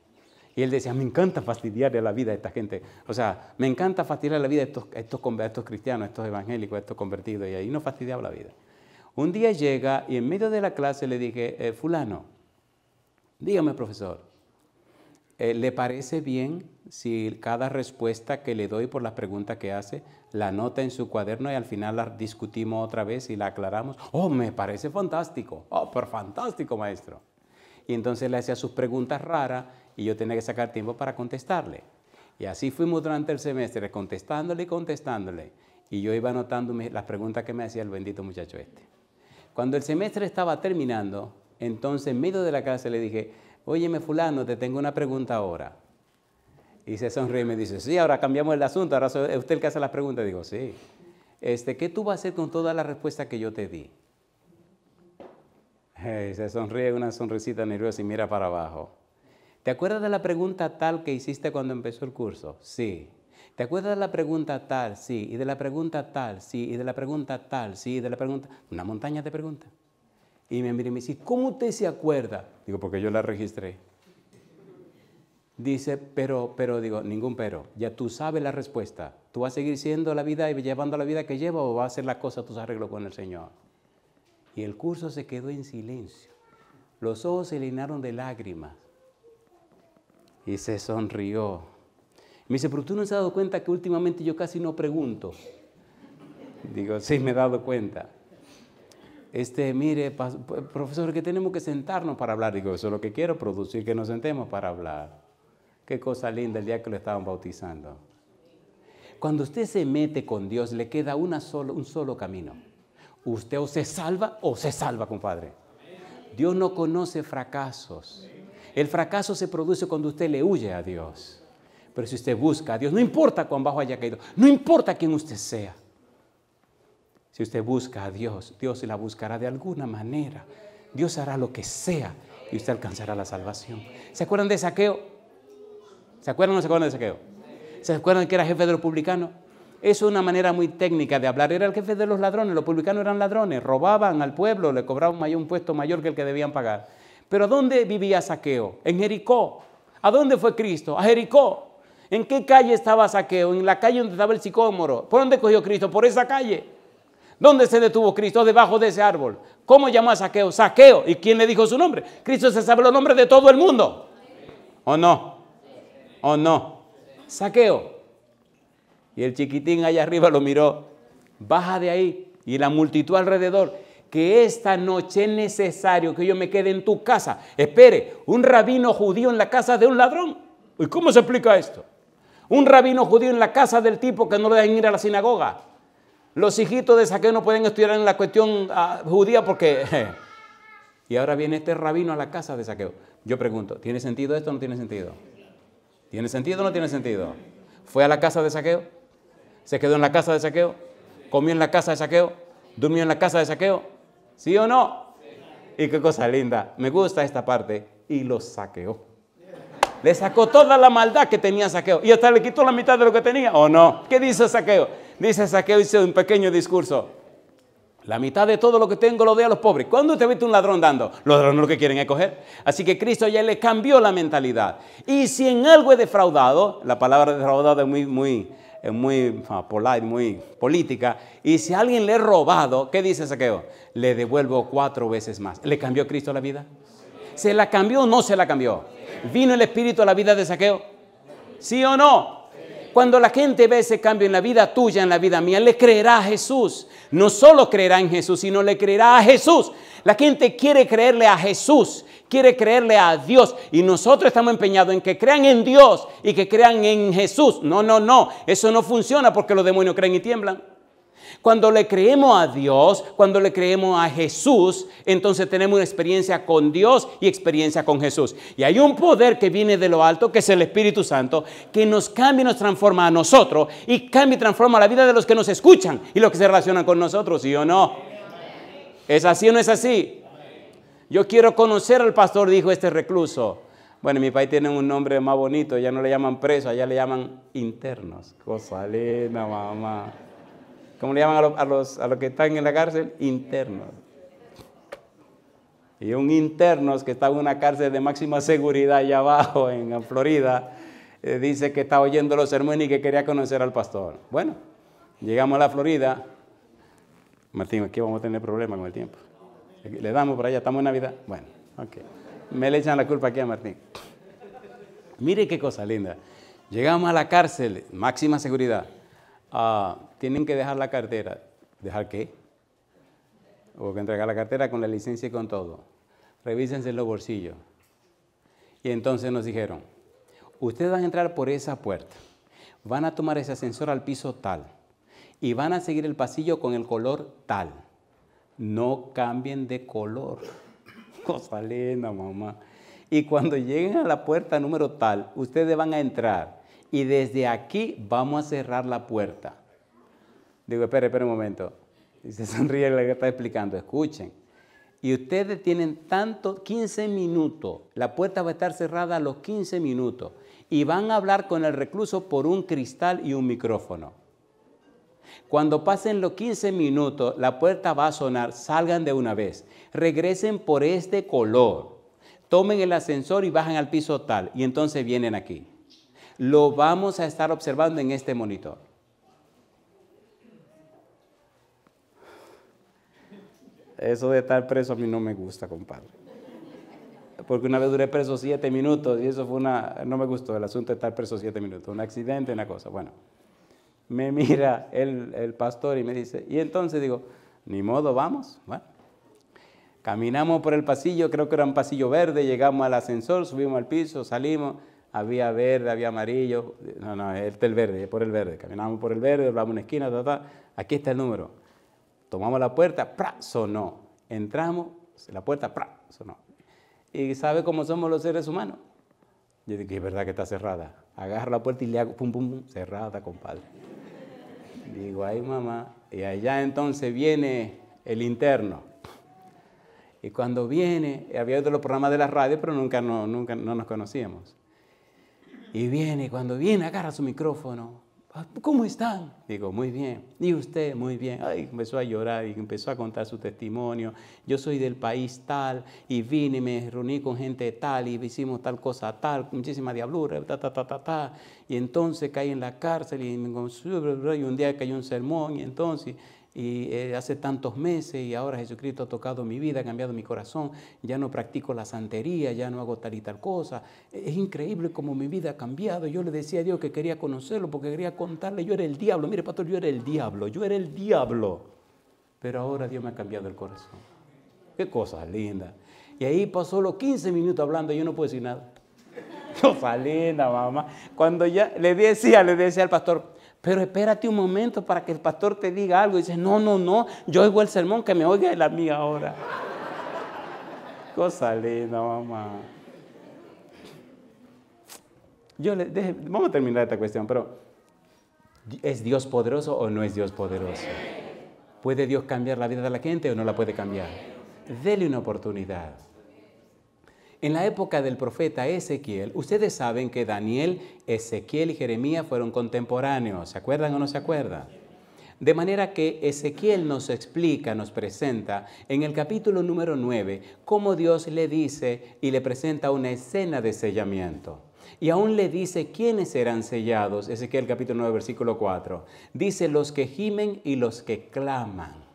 Y él decía, me encanta fastidiarle la vida a esta gente. O sea, me encanta fastidiar la vida a estos, cristianos, a estos evangélicos, a estos convertidos. Y ahí no fastidiaba la vida. Un día llega y en medio de la clase le dije, eh, fulano, dígame profesor, eh, ¿le parece bien si cada respuesta que le doy por las preguntas que hace la anota en su cuaderno y al final la discutimos otra vez y la aclaramos? Oh, me parece fantástico, oh, pero fantástico maestro. Y entonces le hacía sus preguntas raras y yo tenía que sacar tiempo para contestarle. Y así fuimos durante el semestre, contestándole y contestándole. Y yo iba anotando las preguntas que me hacía el bendito muchacho este. Cuando el semestre estaba terminando, entonces en medio de la casa le dije, óyeme fulano, te tengo una pregunta ahora. Y se sonríe y me dice, sí, ahora cambiamos el asunto, ahora es usted el que hace las preguntas. Digo, sí. Este, ¿Qué tú vas a hacer con toda la respuesta que yo te di? se sonríe una sonrisita nerviosa y mira para abajo. ¿Te acuerdas de la pregunta tal que hiciste cuando empezó el curso? Sí. ¿Te acuerdas de la pregunta tal? Sí. Y de la pregunta tal, sí. Y de la pregunta tal, sí. Y de la pregunta... Una montaña de preguntas. Y me mira y me dice, ¿cómo usted se acuerda? Digo, porque yo la registré. Dice, pero, pero, digo, ningún pero. Ya tú sabes la respuesta. ¿Tú vas a seguir siendo la vida y llevando la vida que lleva o vas a hacer las cosas tus arreglos con el Señor? Y el curso se quedó en silencio. Los ojos se llenaron de lágrimas. Y se sonrió. Me dice, pero tú no has dado cuenta que últimamente yo casi no pregunto. Digo, sí, me he dado cuenta. Este, mire, profesor, que tenemos que sentarnos para hablar. Digo, eso es lo que quiero, producir que nos sentemos para hablar. Qué cosa linda el día que lo estaban bautizando. Cuando usted se mete con Dios, le queda un solo camino. Usted o se salva o se salva, compadre. Dios no conoce fracasos. El fracaso se produce cuando usted le huye a Dios. Pero si usted busca a Dios, no importa cuán bajo haya caído, no importa quién usted sea. Si usted busca a Dios, Dios la buscará de alguna manera. Dios hará lo que sea y usted alcanzará la salvación. ¿Se acuerdan de Saqueo? ¿Se acuerdan o no se acuerdan de Saqueo? ¿Se acuerdan que era jefe de los publicanos? Eso es una manera muy técnica de hablar. Era el jefe de los ladrones. Los publicanos eran ladrones. Robaban al pueblo, le cobraban un puesto mayor que el que debían pagar. Pero ¿dónde vivía Saqueo? En Jericó. ¿A dónde fue Cristo? A Jericó. ¿En qué calle estaba Saqueo? En la calle donde estaba el sicómoro. ¿Por dónde cogió Cristo? Por esa calle. ¿Dónde se detuvo Cristo? Debajo de ese árbol. ¿Cómo llamó a Saqueo? Saqueo. ¿Y quién le dijo su nombre? Cristo se sabe los nombres de todo el mundo. ¿O no? ¿O no? Saqueo. Y el chiquitín allá arriba lo miró. Baja de ahí. Y la multitud alrededor que esta noche es necesario que yo me quede en tu casa. Espere, un rabino judío en la casa de un ladrón. ¿Y cómo se explica esto? Un rabino judío en la casa del tipo que no le dejan ir a la sinagoga. Los hijitos de Saqueo no pueden estudiar en la cuestión ah, judía porque... y ahora viene este rabino a la casa de Saqueo. Yo pregunto, ¿tiene sentido esto o no tiene sentido? ¿Tiene sentido o no tiene sentido? ¿Fue a la casa de Saqueo? ¿Se quedó en la casa de Saqueo? ¿Comió en la casa de Saqueo? ¿Durmió en la casa de Saqueo? ¿Sí o no? Y qué cosa linda. Me gusta esta parte. Y lo saqueó. Le sacó toda la maldad que tenía Saqueo. Y hasta le quitó la mitad de lo que tenía. ¿O no? ¿Qué dice Saqueo? Dice Saqueo, hizo un pequeño discurso. La mitad de todo lo que tengo lo doy a los pobres. ¿Cuándo te viste un ladrón dando? Los ladrones lo que quieren es coger. Así que Cristo ya le cambió la mentalidad. Y si en algo he defraudado, la palabra defraudado es muy, muy, muy ah, polite, muy política. Y si a alguien le he robado, ¿qué dice Saqueo? Le devuelvo cuatro veces más. ¿Le cambió Cristo la vida? ¿Se la cambió o no se la cambió? ¿Vino el Espíritu a la vida de Saqueo? ¿Sí o no? Cuando la gente ve ese cambio en la vida tuya, en la vida mía, le creerá a Jesús. No solo creerá en Jesús, sino le creerá a Jesús. La gente quiere creerle a Jesús quiere creerle a Dios y nosotros estamos empeñados en que crean en Dios y que crean en Jesús. No, no, no, eso no funciona porque los demonios creen y tiemblan. Cuando le creemos a Dios, cuando le creemos a Jesús, entonces tenemos una experiencia con Dios y experiencia con Jesús. Y hay un poder que viene de lo alto, que es el Espíritu Santo, que nos cambia y nos transforma a nosotros y cambia y transforma la vida de los que nos escuchan y los que se relacionan con nosotros, ¿sí o no? ¿Es así o no es así? Yo quiero conocer al pastor, dijo este recluso. Bueno, mi país tiene un nombre más bonito, ya no le llaman preso, allá le llaman internos. Cosa mamá. ¿Cómo le llaman a los, a, los, que están en la cárcel? Internos. Y un internos que está en una cárcel de máxima seguridad allá abajo en Florida, eh, dice que estaba oyendo los sermones y que quería conocer al pastor. Bueno, llegamos a la Florida. Martín, aquí vamos a tener problemas con el tiempo. Le damos por allá, estamos en Navidad. Bueno, ok. Me le echan la culpa aquí a Martín. Mire qué cosa linda. Llegamos a la cárcel, máxima seguridad. Ah, tienen que dejar la cartera. ¿Dejar qué? O que entregar la cartera con la licencia y con todo. Revísense los bolsillos. Y entonces nos dijeron, ustedes van a entrar por esa puerta, van a tomar ese ascensor al piso tal y van a seguir el pasillo con el color tal no cambien de color. cosa linda mamá. Y cuando lleguen a la puerta número tal, ustedes van a entrar y desde aquí vamos a cerrar la puerta. Digo, espere, espere un momento. Y se sonríe la que está explicando. Escuchen. Y ustedes tienen tanto, 15 minutos. La puerta va a estar cerrada a los 15 minutos. Y van a hablar con el recluso por un cristal y un micrófono. Cuando pasen los 15 minutos, la puerta va a sonar, salgan de una vez, regresen por este color, tomen el ascensor y bajan al piso tal, y entonces vienen aquí. Lo vamos a estar observando en este monitor. Eso de estar preso a mí no me gusta, compadre. Porque una vez duré preso siete minutos y eso fue una... No me gustó el asunto de estar preso siete minutos. Un accidente, una cosa. Bueno me mira el, pastor y me dice, y entonces digo, ni modo, vamos. Bueno, caminamos por el pasillo, creo que era un pasillo verde, llegamos al ascensor, subimos al piso, salimos, había verde, había amarillo, no, no, este es el verde, por el verde, caminamos por el verde, doblamos una esquina, aquí está el número. Tomamos la puerta, sonó. Entramos, la puerta, ¡pra! sonó. Y sabe cómo somos los seres humanos. Yo digo, es verdad que está cerrada. Agarro la puerta y le hago, pum, pum, pum, cerrada, compadre. Y digo, ay mamá. Y allá entonces viene el interno. Y cuando viene, había otro programas de la radio, pero nunca, nunca no nos conocíamos. Y viene, cuando viene, agarra su micrófono Ah, ¿cómo están? Digo, muy bien. ¿Y usted? Muy bien. Ay, empezó a llorar y empezó a contar su testimonio. Yo soy del país tal y vine, y me reuní con gente tal y hicimos tal cosa tal, muchísima diablura, ta, ta, ta, ta, ta. Y entonces caí en la cárcel y y un día cayó un sermón y entonces y eh, hace tantos meses y ahora Jesucristo ha tocado mi vida, ha cambiado mi corazón, ya no practico la santería, ya no hago tal y tal cosa. E-, es increíble como mi vida ha cambiado. Yo le decía a Dios que quería conocerlo porque quería contarle, yo era el diablo, mire pastor, yo era el diablo, yo era el diablo. Pero ahora Dios me ha cambiado el corazón. Qué cosa linda! Y ahí pasó los 15 minutos hablando y yo no puedo decir nada. Cosa linda, mamá. Cuando ya le decía, le decía al pastor, pero espérate un momento para que el pastor te diga algo. Y dice, no, no, no, yo oigo el sermón, que me oiga la amigo ahora. Cosa linda, mamá. vamos a terminar esta cuestión, pero ¿es Dios poderoso o no es Dios poderoso? ¿Puede Dios cambiar la vida de la gente o no la puede cambiar? Dele una oportunidad. En la época del profeta Ezequiel, ustedes saben que Daniel, Ezequiel y Jeremías fueron contemporáneos, ¿se acuerdan o no se acuerdan? De manera que Ezequiel nos explica, nos presenta en el capítulo número 9 cómo Dios le dice y le presenta una escena de sellamiento. Y aún le dice quiénes serán sellados, Ezequiel capítulo 9 versículo 4. Dice los que gimen y los que claman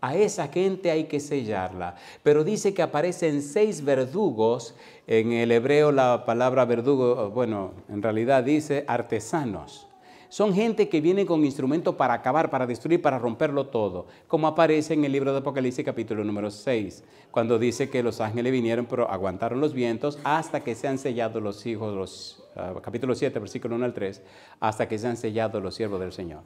a esa gente hay que sellarla. Pero dice que aparecen seis verdugos, en el hebreo la palabra verdugo, eh, bueno, en realidad dice artesanos. Son gente que viene con instrumentos para acabar, para destruir, para romperlo todo, como aparece en el libro de Apocalipsis capítulo número 6, cuando dice que los ángeles vinieron pero aguantaron los vientos hasta que se han sellado los hijos, los, ah, capítulo 7, versículo 1 al 3, hasta que se han sellado los siervos del Señor.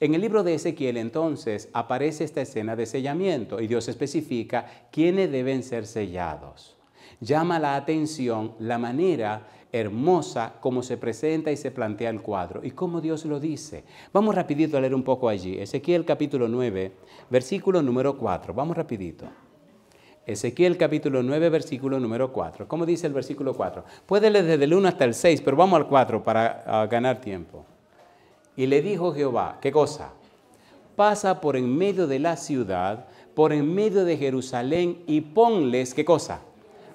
En el libro de Ezequiel entonces aparece esta escena de sellamiento y Dios especifica quiénes deben ser sellados. Llama la atención la manera hermosa como se presenta y se plantea el cuadro y cómo Dios lo dice. Vamos rapidito a leer un poco allí. Ezequiel capítulo 9, versículo número 4. Vamos rapidito. Ezequiel capítulo 9, versículo número 4. ¿Cómo dice el versículo 4? Puede leer desde el 1 hasta el 6, pero vamos al 4 para ah, ganar tiempo. Y le dijo Jehová, ¿qué cosa? Pasa por en medio de la ciudad, por en medio de Jerusalén y ponles, ¿qué cosa?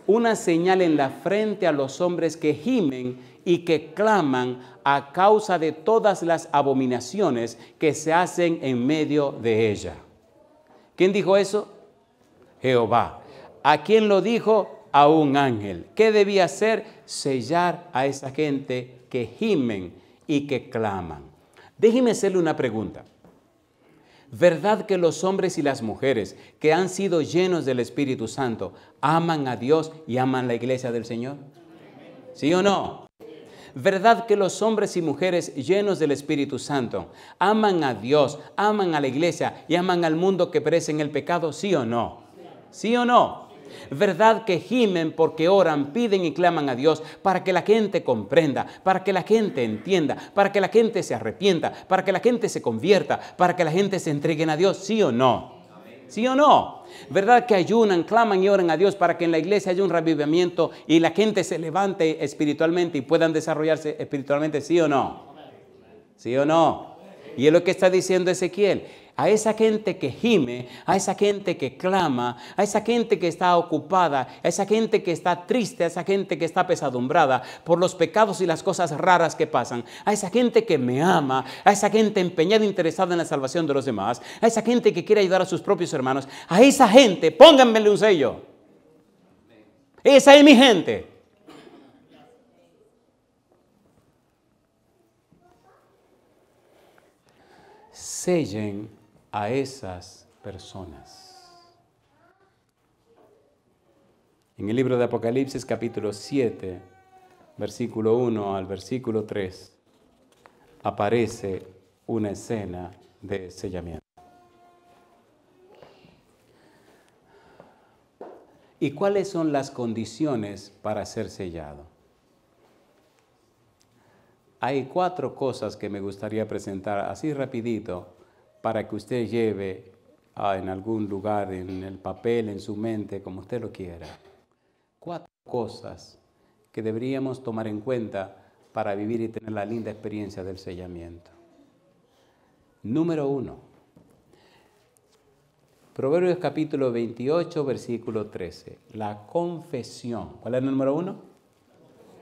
Una señal en la frente a los hombres que gimen y que claman a causa de todas las abominaciones que se hacen en medio de ella. ¿Quién dijo eso? Jehová. ¿A quién lo dijo? A un ángel. ¿Qué debía hacer? Sellar a esa gente que gimen y que claman. Déjeme hacerle una pregunta. ¿Verdad que los hombres y las mujeres que han sido llenos del Espíritu Santo aman a Dios y aman la iglesia del Señor? ¿Sí o no? ¿Verdad que los hombres y mujeres llenos del Espíritu Santo aman a Dios, aman a la iglesia y aman al mundo que perece en el pecado? ¿Sí o no? ¿Sí o no? verdad que gimen porque oran, piden y claman a Dios para que la gente comprenda, para que la gente entienda, para que la gente se arrepienta, para que la gente se convierta, para que la gente se entreguen a Dios, sí o no. ¿Sí o no? ¿Verdad que ayunan, claman y oran a Dios para que en la iglesia haya un revivimiento y la gente se levante espiritualmente y puedan desarrollarse espiritualmente? ¿Sí o no? ¿Sí o no? Y es lo que está diciendo Ezequiel a esa gente que gime, a esa gente que clama, a esa gente que está ocupada, a esa gente que está triste, a esa gente que está pesadumbrada por los pecados y las cosas raras que pasan, a esa gente que me ama, a esa gente empeñada e interesada en la salvación de los demás, a esa gente que quiere ayudar a sus propios hermanos, a esa gente, pónganmele un sello. Esa es mi gente. sellen a esas personas. En el libro de Apocalipsis capítulo 7, versículo 1 al versículo 3, aparece una escena de sellamiento. ¿Y cuáles son las condiciones para ser sellado? Hay cuatro cosas que me gustaría presentar así rapidito para que usted lleve ah, en algún lugar, en el papel, en su mente, como usted lo quiera. Cuatro cosas que deberíamos tomar en cuenta para vivir y tener la linda experiencia del sellamiento. Número uno, Proverbios capítulo 28, versículo 13, la confesión. ¿Cuál es el número uno?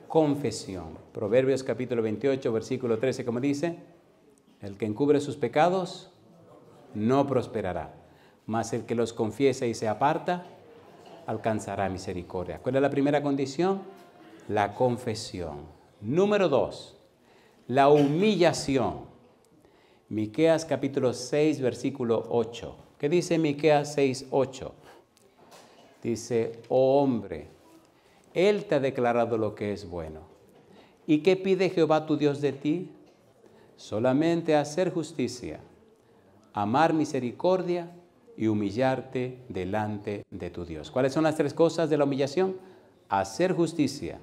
Confesión. Proverbios capítulo 28, versículo 13, como dice, el que encubre sus pecados no prosperará, mas el que los confiesa y se aparta, alcanzará misericordia. ¿Cuál es la primera condición? La confesión. Número dos, la humillación. Miqueas capítulo 6, versículo 8. ¿Qué dice Miqueas 6, 8? Dice, oh hombre, Él te ha declarado lo que es bueno. ¿Y qué pide Jehová tu Dios de ti? Solamente hacer justicia amar misericordia y humillarte delante de tu Dios. ¿Cuáles son las tres cosas de la humillación? Hacer justicia,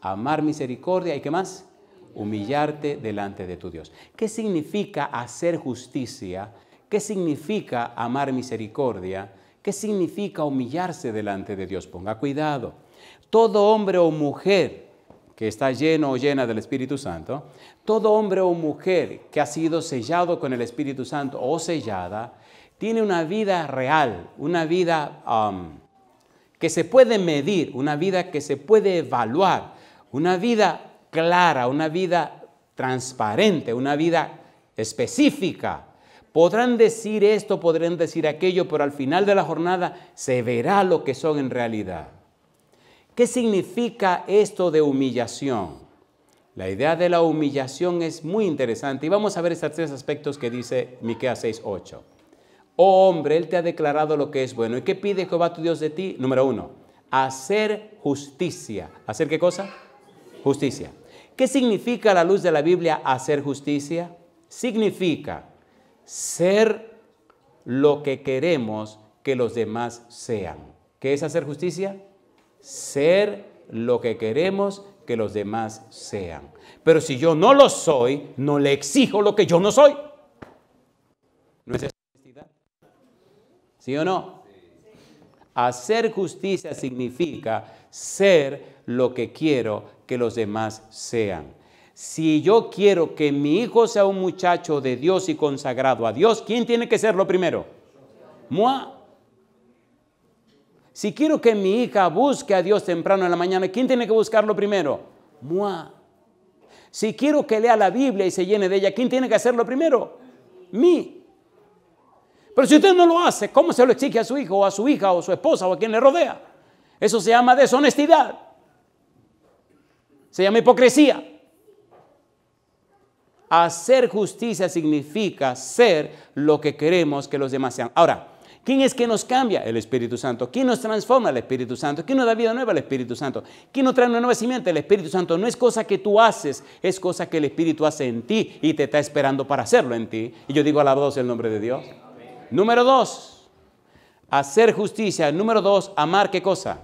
amar misericordia y qué más? Humillarte delante de tu Dios. ¿Qué significa hacer justicia? ¿Qué significa amar misericordia? ¿Qué significa humillarse delante de Dios? Ponga cuidado. Todo hombre o mujer que está lleno o llena del Espíritu Santo, todo hombre o mujer que ha sido sellado con el Espíritu Santo o sellada, tiene una vida real, una vida um, que se puede medir, una vida que se puede evaluar, una vida clara, una vida transparente, una vida específica. Podrán decir esto, podrán decir aquello, pero al final de la jornada se verá lo que son en realidad. ¿Qué significa esto de humillación? La idea de la humillación es muy interesante y vamos a ver estos tres aspectos que dice Miqueas 6:8. Oh hombre, él te ha declarado lo que es bueno. ¿Y qué pide Jehová tu Dios de ti? Número uno, hacer justicia. ¿Hacer qué cosa? Justicia. ¿Qué significa a la luz de la Biblia hacer justicia? Significa ser lo que queremos que los demás sean. ¿Qué es hacer justicia? ser lo que queremos que los demás sean. Pero si yo no lo soy, no le exijo lo que yo no soy. ¿No es esa ¿Sí o no? Hacer justicia significa ser lo que quiero que los demás sean. Si yo quiero que mi hijo sea un muchacho de Dios y consagrado a Dios, ¿quién tiene que ser lo primero? Si quiero que mi hija busque a Dios temprano en la mañana, ¿quién tiene que buscarlo primero? Moi. Si quiero que lea la Biblia y se llene de ella, ¿quién tiene que hacerlo primero? Mí. Pero si usted no lo hace, ¿cómo se lo exige a su hijo o a su hija o a su esposa o a quien le rodea? Eso se llama deshonestidad. Se llama hipocresía. Hacer justicia significa ser lo que queremos que los demás sean. Ahora, ¿Quién es que nos cambia? El Espíritu Santo. ¿Quién nos transforma? El Espíritu Santo. ¿Quién nos da vida nueva? El Espíritu Santo. ¿Quién nos trae una nueva simiente? El Espíritu Santo. No es cosa que tú haces, es cosa que el Espíritu hace en ti y te está esperando para hacerlo en ti. Y yo digo la voz el nombre de Dios. Número dos, hacer justicia. Número dos, amar qué cosa?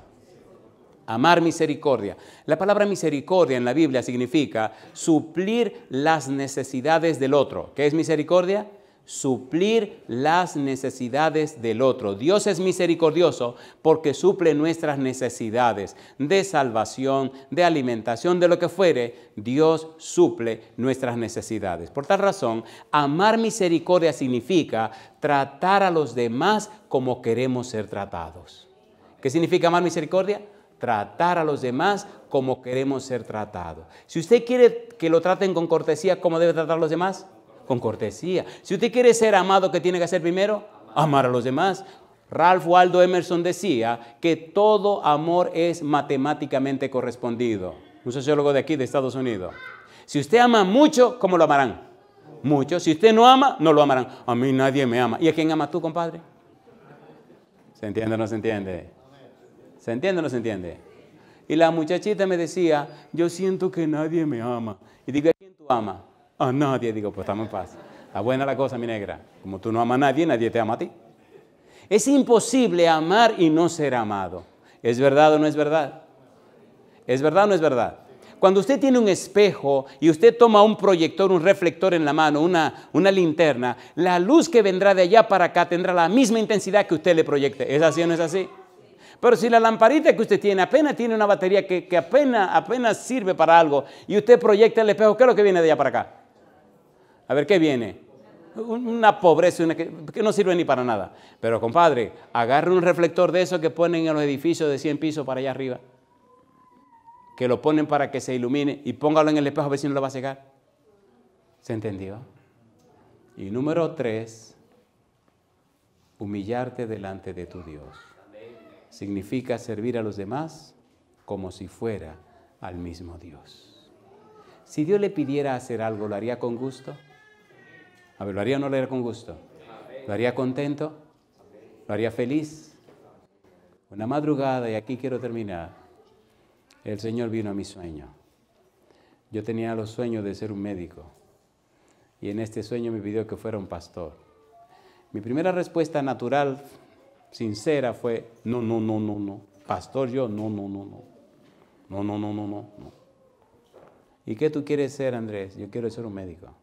Amar misericordia. La palabra misericordia en la Biblia significa suplir las necesidades del otro. ¿Qué es Misericordia suplir las necesidades del otro. Dios es misericordioso porque suple nuestras necesidades de salvación, de alimentación, de lo que fuere. Dios suple nuestras necesidades. Por tal razón, amar misericordia significa tratar a los demás como queremos ser tratados. ¿Qué significa amar misericordia? tratar a los demás como queremos ser tratados. Si usted quiere que lo traten con cortesía, ¿cómo debe tratar a los demás? con cortesía. Si usted quiere ser amado, ¿qué tiene que hacer primero? Amar a los demás. Ralph Waldo Emerson decía que todo amor es matemáticamente correspondido. Un sociólogo de aquí, de Estados Unidos. Si usted ama mucho, ¿cómo lo amarán? Mucho. Si usted no ama, no lo amarán. A mí nadie me ama. ¿Y a quién amas tú, compadre? ¿Se entiende o no se entiende? ¿Se entiende o no se entiende? Y la muchachita me decía, yo siento que nadie me ama. Y digo, ¿a quién tú amas? No, nadie. Digo, pues estamos en paz. Está buena la cosa, mi negra. Como tú no amas a nadie, nadie te ama a ti. Es imposible amar y no ser amado. ¿Es verdad o no es verdad? ¿Es verdad o no es verdad? Cuando usted tiene un espejo y usted toma un proyector, un reflector en la mano, una, una linterna, la luz que vendrá de allá para acá tendrá la misma intensidad que usted le proyecte. ¿Es así o no es así? Pero si la lamparita que usted tiene apenas tiene una batería que, apenas, apenas sirve para algo y usted proyecta el espejo, ¿qué es lo que viene de allá para acá? A ver, ¿qué viene? Una pobreza que, no sirve ni para nada. Pero compadre, agarre un reflector de esos que ponen en los edificios de 100 pisos para allá arriba. Que lo ponen para que se ilumine y póngalo en el espejo a ver si no lo va a secar. ¿Se entendió? Y número tres, humillarte delante de tu Dios. Significa servir a los demás como si fuera al mismo Dios. Si Dios le pidiera hacer algo, ¿lo haría con gusto? A ver, ¿lo haría o no lo con gusto? ¿Lo haría contento? ¿Lo haría feliz? Una madrugada, y aquí quiero terminar, el Señor vino a mi sueño. Yo tenía los sueños de ser un médico y en este sueño me pidió que fuera un pastor. Mi primera respuesta natural, sincera, fue, no, no, no, no, no. Pastor yo, no, no, no, no. No, no, no, no, no. ¿Y qué tú quieres ser, Andrés? Yo quiero ser un médico.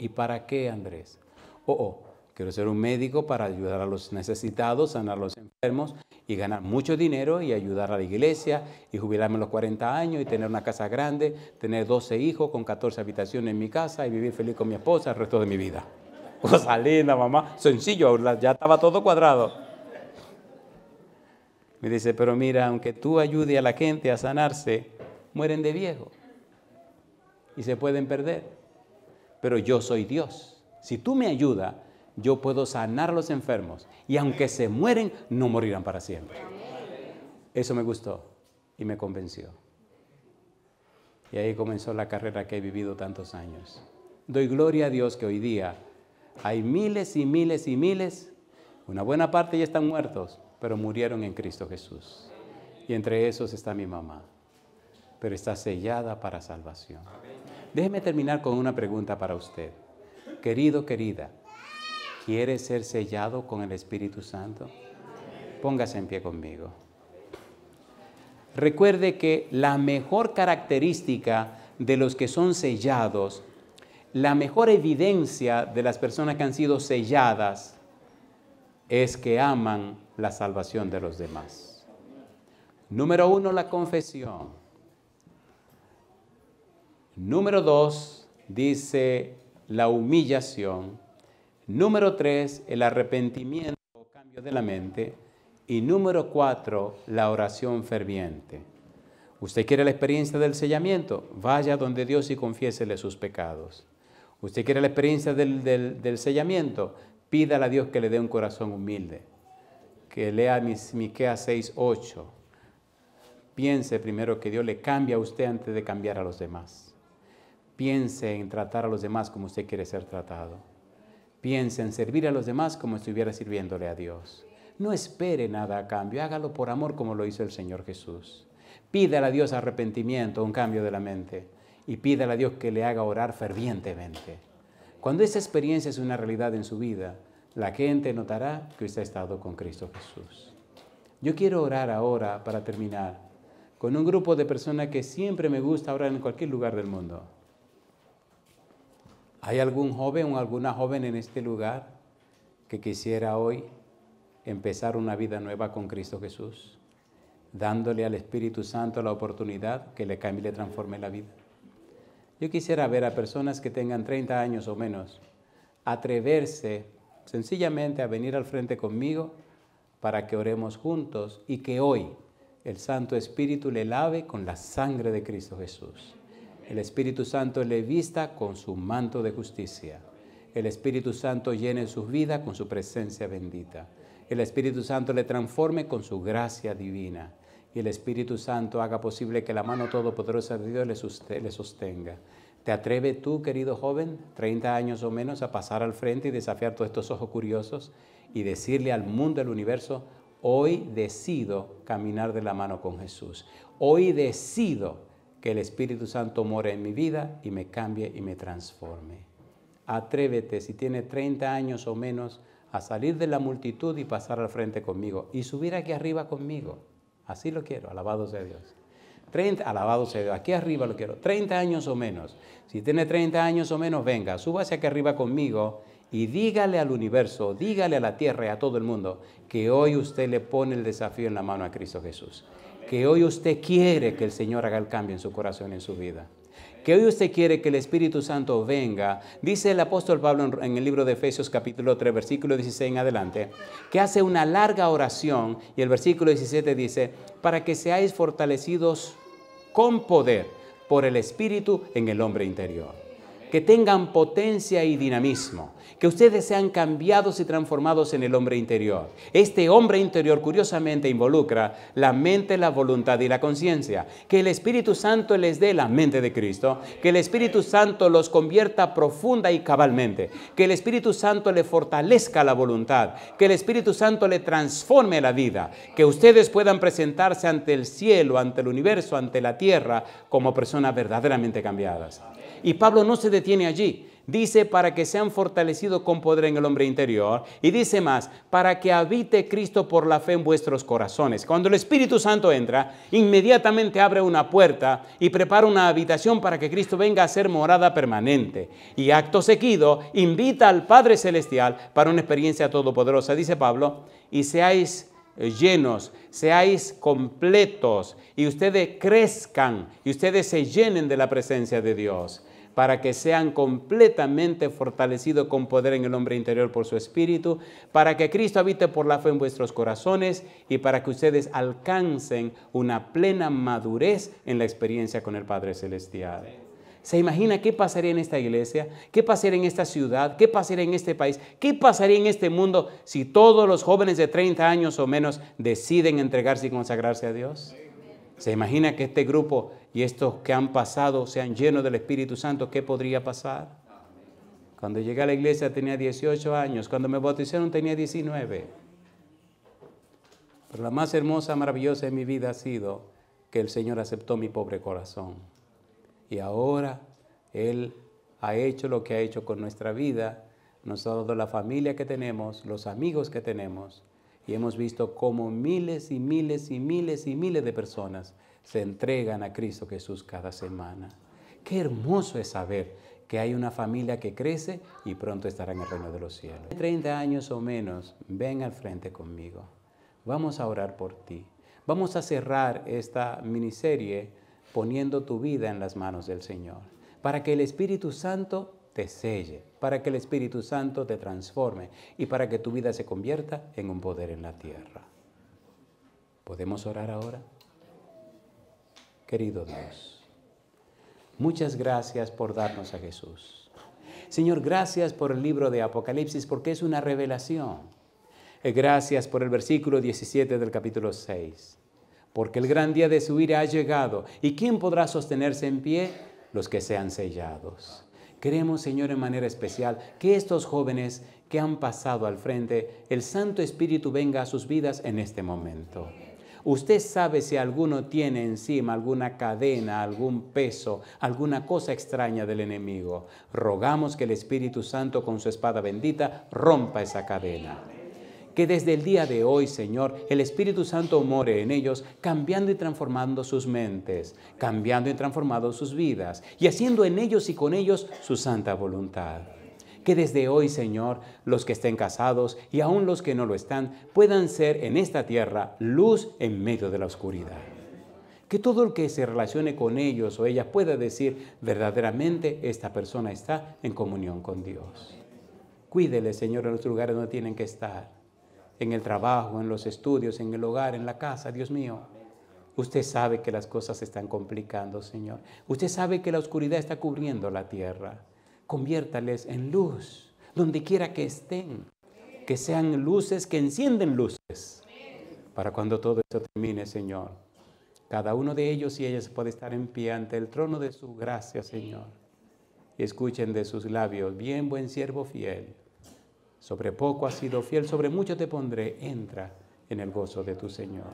¿Y para qué, Andrés? Oh, oh, quiero ser un médico para ayudar a los necesitados, sanar a los enfermos y ganar mucho dinero y ayudar a la iglesia y jubilarme a los 40 años y tener una casa grande, tener 12 hijos con 14 habitaciones en mi casa y vivir feliz con mi esposa el resto de mi vida. Cosa linda, mamá. Sencillo, ya estaba todo cuadrado. Me dice, pero mira, aunque tú ayudes a la gente a sanarse, mueren de viejo y se pueden perder pero yo soy Dios. Si tú me ayudas, yo puedo sanar a los enfermos y aunque se mueren, no morirán para siempre. Eso me gustó y me convenció. Y ahí comenzó la carrera que he vivido tantos años. Doy gloria a Dios que hoy día hay miles y miles y miles, una buena parte ya están muertos, pero murieron en Cristo Jesús. Y entre esos está mi mamá, pero está sellada para salvación. Déjeme terminar con una pregunta para usted. Querido, querida, ¿quiere ser sellado con el Espíritu Santo? Póngase en pie conmigo. Recuerde que la mejor característica de los que son sellados, la mejor evidencia de las personas que han sido selladas es que aman la salvación de los demás. Número uno, la confesión. Número dos, dice la humillación. Número tres, el arrepentimiento o cambio de la mente. Y número cuatro, la oración ferviente. ¿Usted quiere la experiencia del sellamiento? Vaya donde Dios y confiésele sus pecados. ¿Usted quiere la experiencia del, sellamiento? Pídale a Dios que le dé un corazón humilde. Que lea mis, Miqueas 6, 8. Piense primero que Dios le cambia a usted antes de cambiar a los demás. Piense en tratar a los demás como usted quiere ser tratado. Piense en servir a los demás como estuviera sirviéndole a Dios. No espere nada a cambio, hágalo por amor como lo hizo el Señor Jesús. Pídale a Dios arrepentimiento, un cambio de la mente y pídale a Dios que le haga orar fervientemente. Cuando esa experiencia es una realidad en su vida, la gente notará que usted ha estado con Cristo Jesús. Yo quiero orar ahora para terminar con un grupo de personas que siempre me gusta orar en cualquier lugar del mundo. ¿Hay algún joven o alguna joven en este lugar que quisiera hoy empezar una vida nueva con Cristo Jesús, dándole al Espíritu Santo la oportunidad que le cambie y le transforme la vida? Yo quisiera ver a personas que tengan 30 años o menos atreverse sencillamente a venir al frente conmigo para que oremos juntos y que hoy el Santo Espíritu le lave con la sangre de Cristo Jesús. El Espíritu Santo le vista con su manto de justicia. El Espíritu Santo llene sus vidas con su presencia bendita. El Espíritu Santo le transforme con su gracia divina. Y el Espíritu Santo haga posible que la mano todopoderosa de Dios le sostenga. ¿Te atreves tú, querido joven, 30 años o menos, a pasar al frente y desafiar todos estos ojos curiosos y decirle al mundo, al universo, hoy decido caminar de la mano con Jesús? Hoy decido que el Espíritu Santo more en mi vida y me cambie y me transforme. Atrévete, si tiene 30 años o menos, a salir de la multitud y pasar al frente conmigo y subir aquí arriba conmigo. Así lo quiero, alabado sea Dios. 30, alabado sea Dios, aquí arriba lo quiero, 30 años o menos. Si tiene 30 años o menos, venga, súbase aquí arriba conmigo y dígale al universo, dígale a la tierra y a todo el mundo que hoy usted le pone el desafío en la mano a Cristo Jesús que hoy usted quiere que el Señor haga el cambio en su corazón, en su vida. Que hoy usted quiere que el Espíritu Santo venga, dice el apóstol Pablo en el libro de Efesios capítulo 3, versículo 16 en adelante, que hace una larga oración y el versículo 17 dice, para que seáis fortalecidos con poder por el Espíritu en el hombre interior. Que tengan potencia y dinamismo que ustedes sean cambiados y transformados en el hombre interior. Este hombre interior curiosamente involucra la mente, la voluntad y la conciencia. Que el Espíritu Santo les dé la mente de Cristo, que el Espíritu Santo los convierta profunda y cabalmente, que el Espíritu Santo le fortalezca la voluntad, que el Espíritu Santo le transforme la vida, que ustedes puedan presentarse ante el cielo, ante el universo, ante la tierra como personas verdaderamente cambiadas. Y Pablo no se detiene allí dice para que sean fortalecidos con poder en el hombre interior, y dice más, para que habite Cristo por la fe en vuestros corazones. Cuando el Espíritu Santo entra, inmediatamente abre una puerta y prepara una habitación para que Cristo venga a ser morada permanente. Y acto seguido, invita al Padre Celestial para una experiencia todopoderosa, dice Pablo, y seáis eh, llenos, seáis completos y ustedes crezcan y ustedes se llenen de la presencia de Dios para que sean completamente fortalecidos con poder en el hombre interior por su espíritu, para que Cristo habite por la fe en vuestros corazones y para que ustedes alcancen una plena madurez en la experiencia con el Padre Celestial. ¿Se imagina qué pasaría en esta iglesia? ¿Qué pasaría en esta ciudad? ¿Qué pasaría en este país? ¿Qué pasaría en este mundo si todos los jóvenes de 30 años o menos deciden entregarse y consagrarse a Dios? ¿Se imagina que este grupo y estos que han pasado sean llenos del Espíritu Santo? ¿Qué podría pasar? Cuando llegué a la iglesia tenía 18 años, cuando me bautizaron tenía 19. Pero la más hermosa, maravillosa de mi vida ha sido que el Señor aceptó mi pobre corazón. Y ahora Él ha hecho lo que ha hecho con nuestra vida, Nosotros, ha la familia que tenemos, los amigos que tenemos, y hemos visto cómo miles y miles y miles y miles de personas se entregan a Cristo Jesús cada semana. Qué hermoso es saber que hay una familia que crece y pronto estará en el reino de los cielos. 30 años o menos, ven al frente conmigo. Vamos a orar por ti. Vamos a cerrar esta miniserie poniendo tu vida en las manos del Señor, para que el Espíritu Santo selle, para que el Espíritu Santo te transforme y para que tu vida se convierta en un poder en la tierra. ¿Podemos orar ahora? Querido Dios, muchas gracias por darnos a Jesús. Señor, gracias por el libro de Apocalipsis porque es una revelación. Eh, gracias por el versículo 17 del capítulo 6. Porque el gran día de su ira ha llegado. ¿Y quién podrá sostenerse en pie? Los que sean sellados. Queremos, Señor, en manera especial que estos jóvenes que han pasado al frente, el Santo Espíritu venga a sus vidas en este momento. Usted sabe si alguno tiene encima alguna cadena, algún peso, alguna cosa extraña del enemigo. Rogamos que el Espíritu Santo con su espada bendita rompa esa cadena. Que desde el día de hoy, Señor, el Espíritu Santo more en ellos, cambiando y transformando sus mentes, cambiando y transformando sus vidas, y haciendo en ellos y con ellos su santa voluntad. Que desde hoy, Señor, los que estén casados y aun los que no lo están, puedan ser en esta tierra luz en medio de la oscuridad. Que todo el que se relacione con ellos o ellas pueda decir verdaderamente esta persona está en comunión con Dios. Cuídele, Señor, en los lugares donde tienen que estar en el trabajo, en los estudios, en el hogar, en la casa, Dios mío. Usted sabe que las cosas se están complicando, Señor. Usted sabe que la oscuridad está cubriendo la tierra. Conviértales en luz, donde quiera que estén. Que sean luces que encienden luces. Para cuando todo esto termine, Señor. Cada uno de ellos y ellas puede estar en pie ante el trono de su gracia, Señor. Y escuchen de sus labios, bien buen siervo fiel sobre poco has sido fiel, sobre mucho te pondré. Entra en el gozo de tu Señor.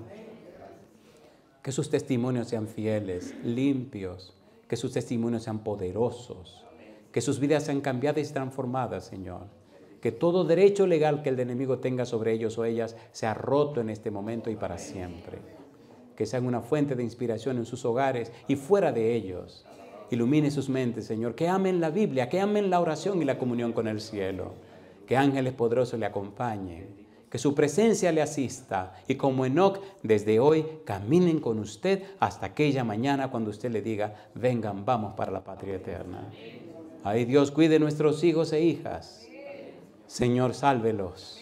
Que sus testimonios sean fieles, limpios, que sus testimonios sean poderosos, que sus vidas sean cambiadas y transformadas, Señor. Que todo derecho legal que el enemigo tenga sobre ellos o ellas sea roto en este momento y para siempre. Que sean una fuente de inspiración en sus hogares y fuera de ellos. Ilumine sus mentes, Señor. Que amen la Biblia, que amen la oración y la comunión con el cielo que ángeles poderosos le acompañen, que su presencia le asista y como Enoch desde hoy caminen con usted hasta aquella mañana cuando usted le diga, vengan, vamos para la patria eterna. Ahí Dios, cuide nuestros hijos e hijas. Señor, sálvelos.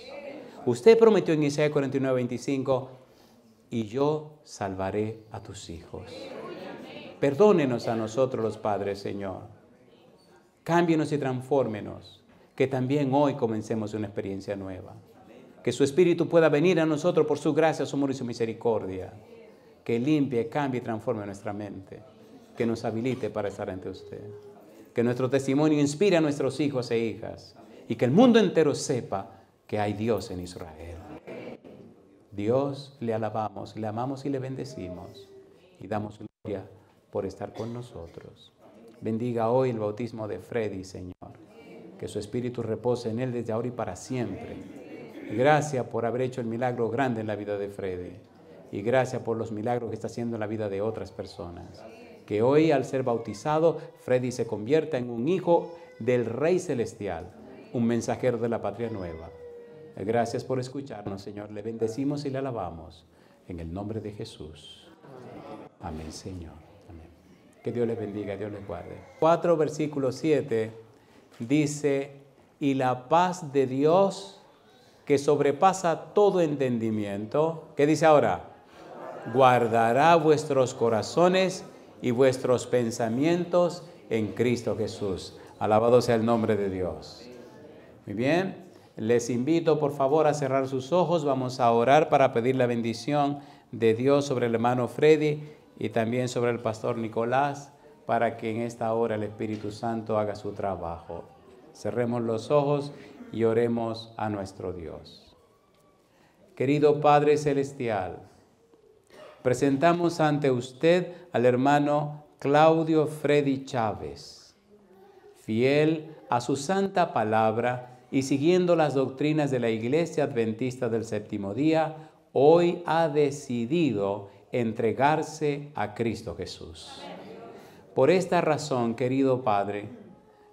Usted prometió en Isaías 49, 25, y yo salvaré a tus hijos. Perdónenos a nosotros los padres, Señor. Cámbienos y transfórmenos que también hoy comencemos una experiencia nueva. Que su Espíritu pueda venir a nosotros por su gracia, su amor y su misericordia. Que limpie, cambie y transforme nuestra mente. Que nos habilite para estar ante usted. Que nuestro testimonio inspire a nuestros hijos e hijas. Y que el mundo entero sepa que hay Dios en Israel. Dios le alabamos, le amamos y le bendecimos. Y damos gloria por estar con nosotros. Bendiga hoy el bautismo de Freddy, Señor que su espíritu repose en él desde ahora y para siempre. Gracias por haber hecho el milagro grande en la vida de Freddy y gracias por los milagros que está haciendo en la vida de otras personas. Que hoy al ser bautizado, Freddy se convierta en un hijo del Rey Celestial, un mensajero de la patria nueva. Gracias por escucharnos, Señor. Le bendecimos y le alabamos. En el nombre de Jesús. Amén, Señor. Que Dios le bendiga, Dios les guarde. 4, versículo 7 dice, y la paz de Dios que sobrepasa todo entendimiento, ¿qué dice ahora? Guardará vuestros corazones y vuestros pensamientos en Cristo Jesús. Alabado sea el nombre de Dios. Muy bien, les invito por favor a cerrar sus ojos, vamos a orar para pedir la bendición de Dios sobre el hermano Freddy y también sobre el pastor Nicolás para que en esta hora el Espíritu Santo haga su trabajo. Cerremos los ojos y oremos a nuestro Dios. Querido Padre Celestial, presentamos ante usted al hermano Claudio Freddy Chávez, fiel a su santa palabra y siguiendo las doctrinas de la Iglesia Adventista del Séptimo Día, hoy ha decidido entregarse a Cristo Jesús. Por esta razón, querido Padre,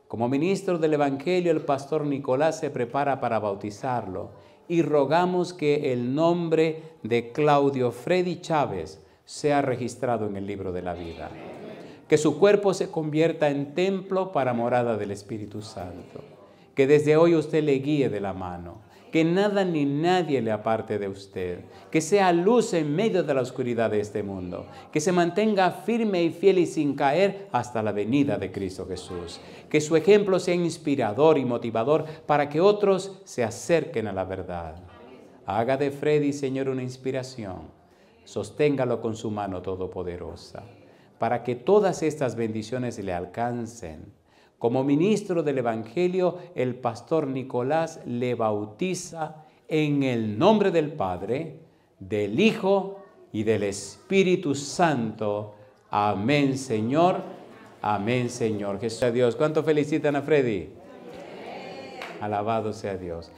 como ministro del Evangelio, el pastor Nicolás se prepara para bautizarlo y rogamos que el nombre de Claudio Freddy Chávez sea registrado en el libro de la vida. Que su cuerpo se convierta en templo para morada del Espíritu Santo. Que desde hoy usted le guíe de la mano que nada ni nadie le aparte de usted, que sea luz en medio de la oscuridad de este mundo, que se mantenga firme y fiel y sin caer hasta la venida de Cristo Jesús, que su ejemplo sea inspirador y motivador para que otros se acerquen a la verdad. Haga de Freddy, Señor, una inspiración. Sosténgalo con su mano todopoderosa, para que todas estas bendiciones le alcancen como ministro del Evangelio, el pastor Nicolás le bautiza en el nombre del Padre, del Hijo y del Espíritu Santo. Amén, Señor. Amén, Señor. Jesús a Dios. ¿Cuánto felicitan a Freddy? Alabado sea Dios.